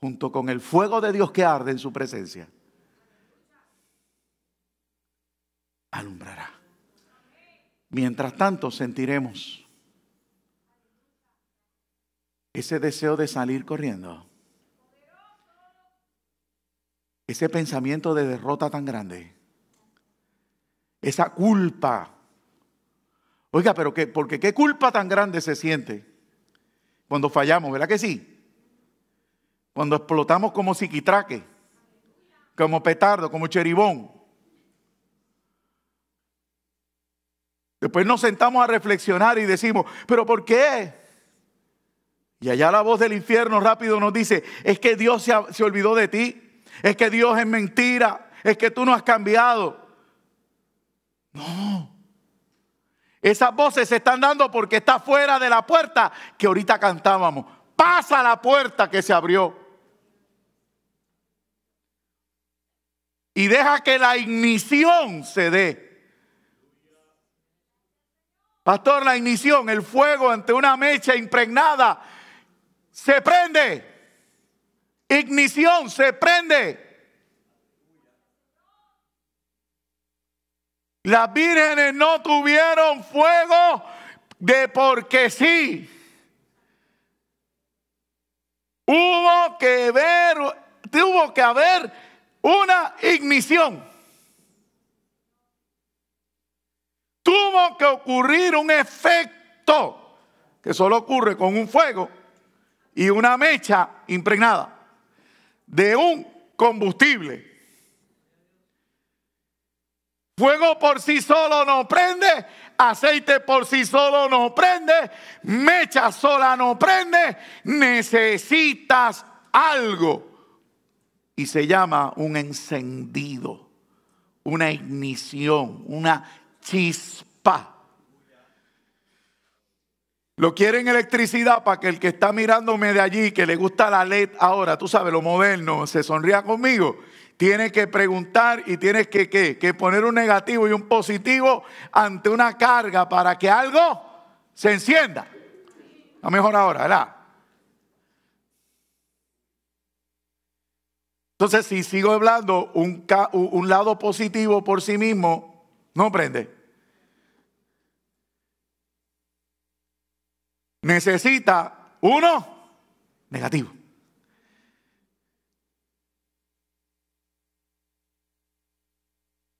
junto con el fuego de Dios que arde en su presencia, alumbrará. Mientras tanto sentiremos ese deseo de salir corriendo ese pensamiento de derrota tan grande, esa culpa. Oiga, pero qué, porque qué culpa tan grande se siente cuando fallamos, ¿verdad que sí? Cuando explotamos como psiquitraque, como petardo, como cheribón. Después nos sentamos a reflexionar y decimos, pero ¿por qué? Y allá la voz del infierno rápido nos dice, es que Dios se olvidó de ti es que Dios es mentira, es que tú no has cambiado. No. Esas voces se están dando porque está fuera de la puerta que ahorita cantábamos. Pasa la puerta que se abrió. Y deja que la ignición se dé. Pastor, la ignición, el fuego ante una mecha impregnada, se prende. Ignición se prende. Las vírgenes no tuvieron fuego de porque sí. Hubo que ver, tuvo que haber una ignición. Tuvo que ocurrir un efecto que solo ocurre con un fuego y una mecha impregnada de un combustible. Fuego por sí solo no prende, aceite por sí solo no prende, mecha sola no prende, necesitas algo. Y se llama un encendido, una ignición, una chispa. Lo quieren electricidad para que el que está mirándome de allí, que le gusta la LED ahora, tú sabes, lo moderno, se sonría conmigo. tiene que preguntar y tienes que, poner un negativo y un positivo ante una carga para que algo se encienda. A mejor ahora, ¿verdad? Entonces, si sigo hablando un, un lado positivo por sí mismo, no prende. necesita uno negativo.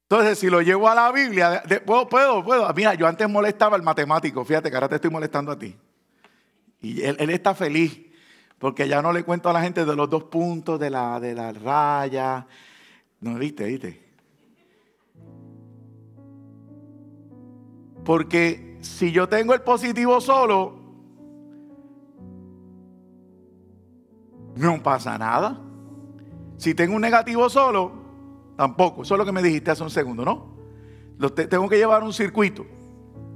Entonces, si lo llevo a la Biblia, puedo, puedo, puedo. Ah, mira, yo antes molestaba al matemático, fíjate que ahora te estoy molestando a ti. Y él, está feliz, porque ya no le cuento a la gente de los dos puntos, de la, de la raya. No, viste, viste. Porque si yo tengo el positivo solo, no pasa nada. Si tengo un negativo solo, tampoco. Eso es lo que me dijiste hace un segundo, ¿no? tengo que llevar un circuito.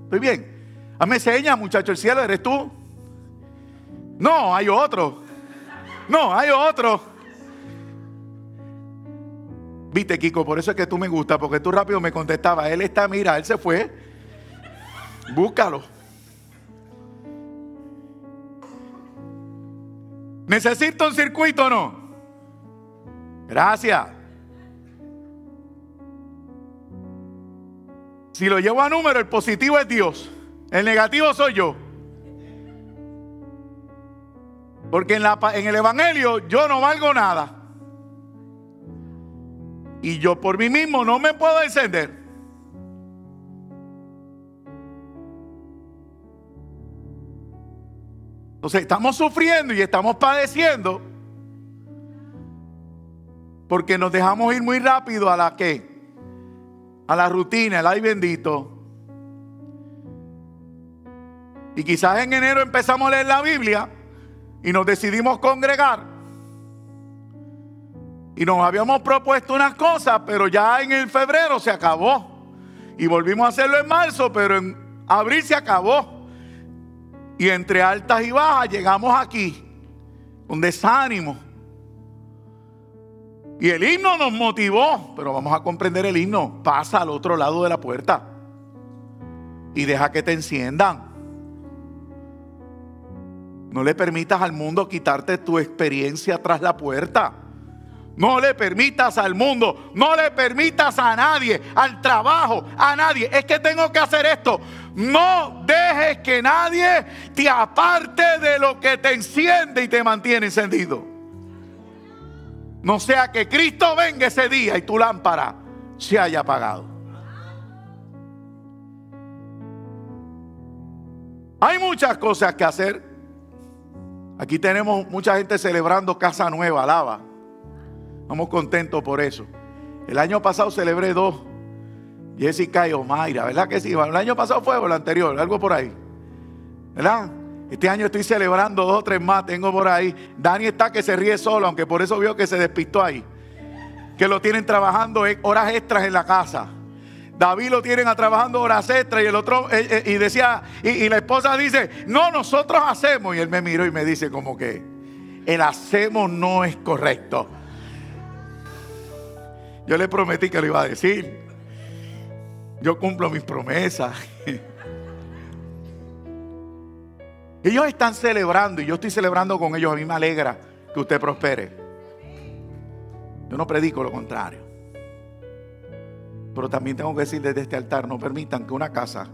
¿Estoy bien? Hazme ah, señas, muchacho, el cielo eres tú. No, hay otro. No, hay otro. Viste, Kiko, por eso es que tú me gustas, porque tú rápido me contestabas. Él está, mira, él se fue. Búscalo. ¿Necesito un circuito o no? Gracias. Si lo llevo a número, el positivo es Dios. El negativo soy yo. Porque en, la, en el Evangelio yo no valgo nada. Y yo por mí mismo no me puedo encender. estamos sufriendo y estamos padeciendo porque nos dejamos ir muy rápido a la que, a la rutina, el ay bendito. Y quizás en enero empezamos a leer la Biblia y nos decidimos congregar. Y nos habíamos propuesto unas cosas, pero ya en el febrero se acabó. Y volvimos a hacerlo en marzo, pero en abril se acabó. Y entre altas y bajas llegamos aquí, con desánimo. Y el himno nos motivó, pero vamos a comprender el himno. Pasa al otro lado de la puerta y deja que te enciendan. No le permitas al mundo quitarte tu experiencia tras la puerta. No le permitas al mundo, no le permitas a nadie, al trabajo, a nadie. Es que tengo que hacer esto. No dejes que nadie te aparte de lo que te enciende y te mantiene encendido. No sea que Cristo venga ese día y tu lámpara se haya apagado. Hay muchas cosas que hacer. Aquí tenemos mucha gente celebrando Casa Nueva, Lava. Estamos contentos por eso. El año pasado celebré dos. Jessica y Omaira, ¿verdad que sí? El año pasado fue o el anterior, algo por ahí. ¿Verdad? Este año estoy celebrando dos tres más, tengo por ahí. Dani está que se ríe solo, aunque por eso vio que se despistó ahí. Que lo tienen trabajando horas extras en la casa. David lo tienen a trabajando horas extras y el otro, eh, eh, y decía, y la esposa dice, no, nosotros hacemos. Y él me miró y me dice como que el hacemos no es correcto. Yo le prometí que lo iba a decir. Yo cumplo mis promesas. Ellos están celebrando y yo estoy celebrando con ellos. A mí me alegra que usted prospere. Yo no predico lo contrario. Pero también tengo que decir desde este altar, no permitan que una casa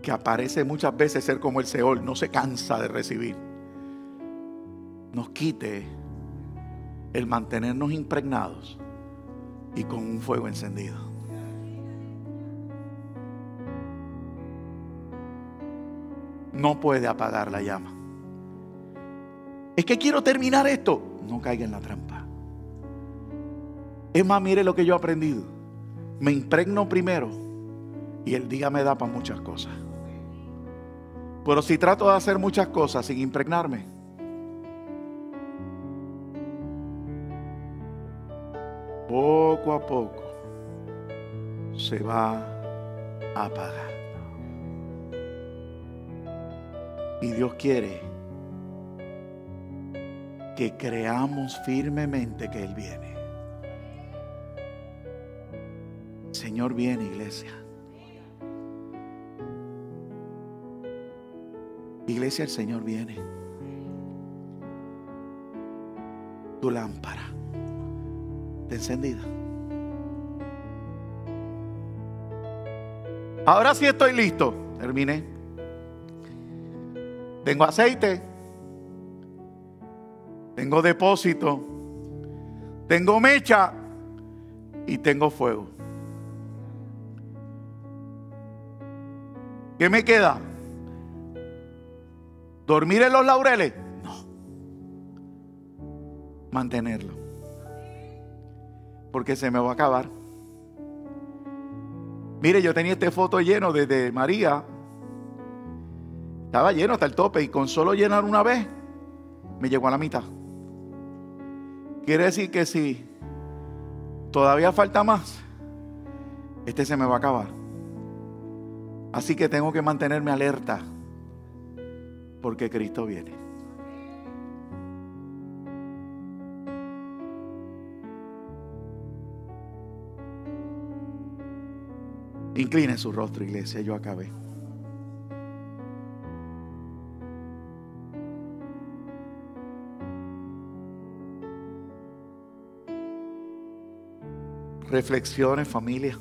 que aparece muchas veces ser como el Seol, no se cansa de recibir, nos quite el mantenernos impregnados y con un fuego encendido. No puede apagar la llama. Es que quiero terminar esto. No caiga en la trampa. Es más, mire lo que yo he aprendido. Me impregno primero y el día me da para muchas cosas. Pero si trato de hacer muchas cosas sin impregnarme, poco a poco se va apagando. Y Dios quiere que creamos firmemente que Él viene. Señor viene, iglesia. Iglesia, el Señor viene. Tu lámpara encendida. Ahora sí estoy listo. Terminé. Tengo aceite. Tengo depósito. Tengo mecha. Y tengo fuego. ¿Qué me queda? ¿Dormir en los laureles? No. Mantenerlo porque se me va a acabar. Mire, yo tenía esta foto lleno desde María. Estaba lleno hasta el tope y con solo llenar una vez me llegó a la mitad. Quiere decir que si todavía falta más, este se me va a acabar. Así que tengo que mantenerme alerta porque Cristo viene. Incline su rostro, iglesia. Yo acabé. Reflexiones, familia.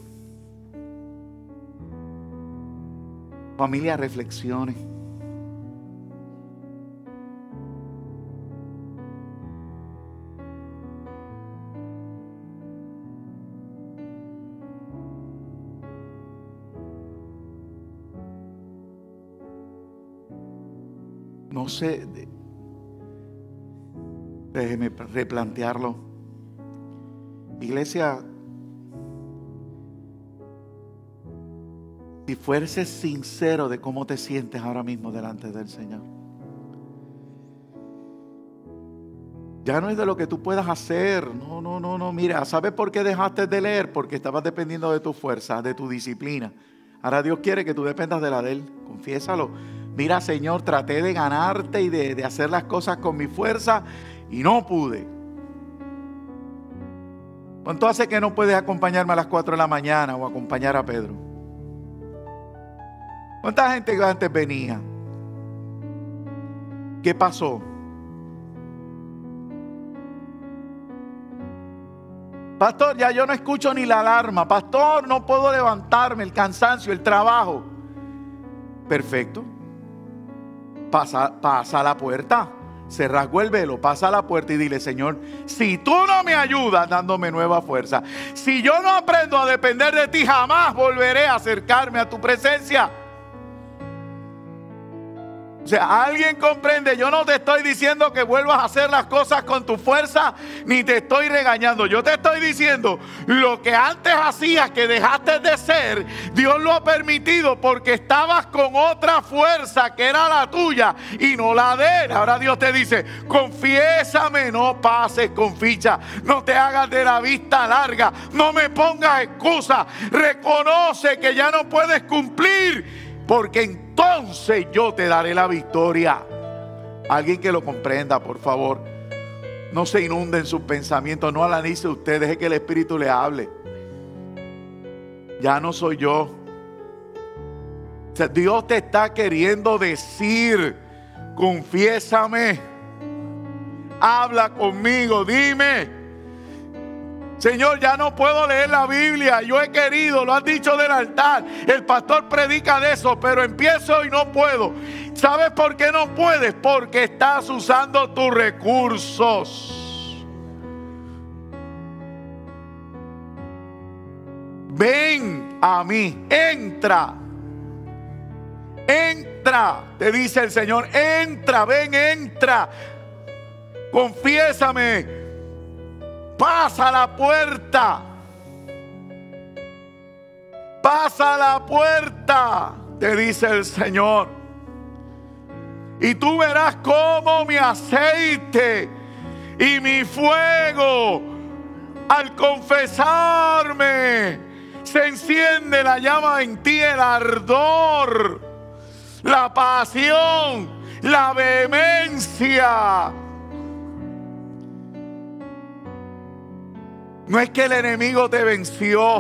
Familia, reflexiones. déjeme replantearlo. Iglesia, si fuerces sincero de cómo te sientes ahora mismo delante del Señor. Ya no es de lo que tú puedas hacer. No, no, no, no. Mira, ¿sabes por qué dejaste de leer? Porque estabas dependiendo de tu fuerza, de tu disciplina. Ahora Dios quiere que tú dependas de la de Él. Confiésalo mira Señor, traté de ganarte y de, hacer las cosas con mi fuerza y no pude. ¿Cuánto hace que no puedes acompañarme a las 4 de la mañana o acompañar a Pedro? ¿Cuánta gente antes venía? ¿Qué pasó? Pastor, ya yo no escucho ni la alarma. Pastor, no puedo levantarme, el cansancio, el trabajo. Perfecto pasa, pasa la puerta. Se rasgó el velo, pasa la puerta y dile, Señor, si tú no me ayudas dándome nueva fuerza, si yo no aprendo a depender de ti, jamás volveré a acercarme a tu presencia sea, alguien comprende, yo no te estoy diciendo que vuelvas a hacer las cosas con tu fuerza, ni te estoy regañando. Yo te estoy diciendo, lo que antes hacías, que dejaste de ser, Dios lo ha permitido porque estabas con otra fuerza que era la tuya y no la de él. Ahora Dios te dice, confiésame, no pases con ficha, no te hagas de la vista larga, no me pongas excusa, reconoce que ya no puedes cumplir porque entonces yo te daré la victoria. Alguien que lo comprenda, por favor. No se inunden sus pensamientos, no alanice usted, deje que el Espíritu le hable. Ya no soy yo. Dios te está queriendo decir, confiésame, habla conmigo, dime Señor, ya no puedo leer la Biblia. Yo he querido, lo has dicho del altar. El pastor predica de eso, pero empiezo y no puedo. ¿Sabes por qué no puedes? Porque estás usando tus recursos. Ven a mí, entra. Entra, te dice el Señor, entra, ven, entra. Confiésame pasa la puerta. Pasa la puerta, te dice el Señor. Y tú verás cómo mi aceite y mi fuego, al confesarme, se enciende la llama en ti, el ardor, la pasión, la vehemencia No es que el enemigo te venció.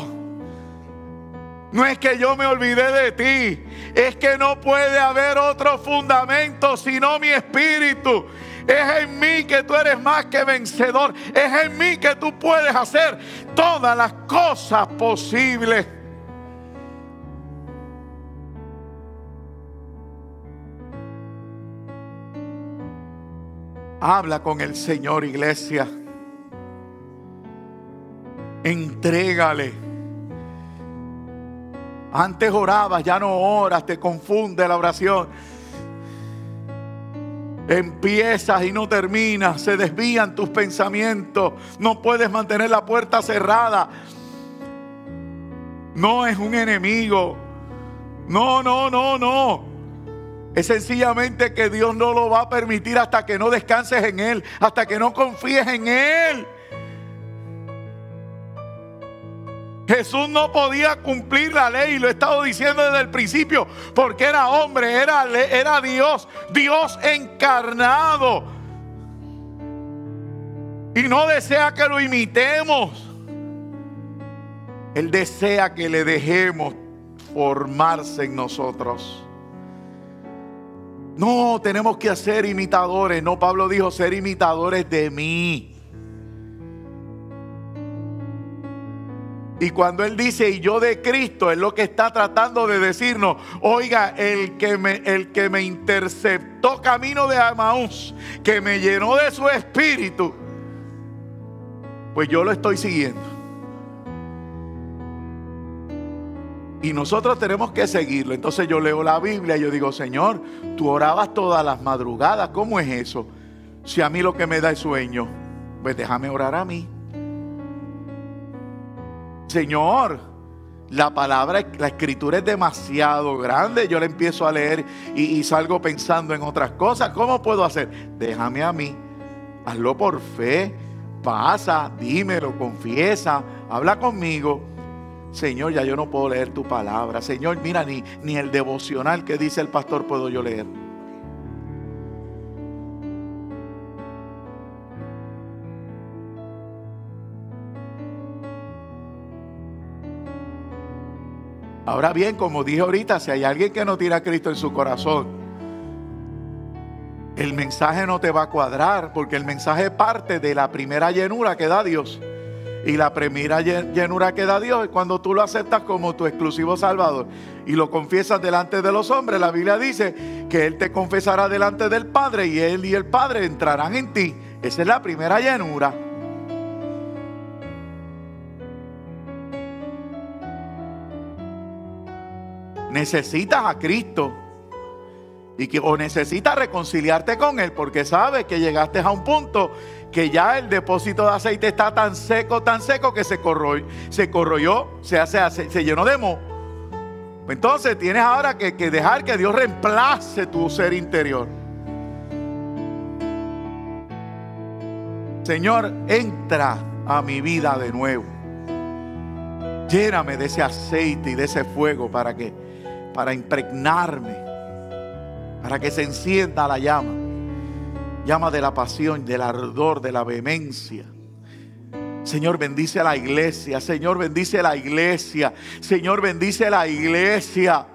No es que yo me olvidé de ti. Es que no puede haber otro fundamento sino mi espíritu. Es en mí que tú eres más que vencedor. Es en mí que tú puedes hacer todas las cosas posibles. Habla con el Señor, iglesia. Entrégale. Antes orabas, ya no oras, te confunde la oración. Empiezas y no terminas, se desvían tus pensamientos, no puedes mantener la puerta cerrada. No es un enemigo. No, no, no, no. Es sencillamente que Dios no lo va a permitir hasta que no descanses en Él, hasta que no confíes en Él. Jesús no podía cumplir la ley, lo he estado diciendo desde el principio, porque era hombre, era, era Dios, Dios encarnado. Y no desea que lo imitemos. Él desea que le dejemos formarse en nosotros. No, tenemos que ser imitadores. No, Pablo dijo, ser imitadores de mí. Y cuando Él dice, y yo de Cristo, es lo que está tratando de decirnos, oiga, el que me, el que me interceptó camino de Amaús, que me llenó de su espíritu, pues yo lo estoy siguiendo. Y nosotros tenemos que seguirlo. Entonces yo leo la Biblia y yo digo, Señor, tú orabas todas las madrugadas, ¿cómo es eso? Si a mí lo que me da es sueño, pues déjame orar a mí. Señor, la palabra, la escritura es demasiado grande. Yo la empiezo a leer y, salgo pensando en otras cosas. ¿Cómo puedo hacer? Déjame a mí. Hazlo por fe. Pasa, dímelo, confiesa, habla conmigo. Señor, ya yo no puedo leer tu palabra. Señor, mira, ni, ni el devocional que dice el pastor puedo yo leer. Ahora bien, como dije ahorita, si hay alguien que no tira a Cristo en su corazón, el mensaje no te va a cuadrar, porque el mensaje parte de la primera llenura que da Dios. Y la primera llenura que da Dios es cuando tú lo aceptas como tu exclusivo Salvador y lo confiesas delante de los hombres. La Biblia dice que Él te confesará delante del Padre y Él y el Padre entrarán en ti. Esa es la primera llenura. necesitas a Cristo. Y que, o necesitas reconciliarte con Él porque sabes que llegaste a un punto que ya el depósito de aceite está tan seco, tan seco que se corroyó, se, se, hace, se llenó de moho. Entonces tienes ahora que, que dejar que Dios reemplace tu ser interior. Señor, entra a mi vida de nuevo. Lléname de ese aceite y de ese fuego para que para impregnarme, para que se encienda la llama, llama de la pasión, del ardor, de la vehemencia. Señor, bendice a la iglesia. Señor, bendice a la iglesia. Señor, bendice a la iglesia.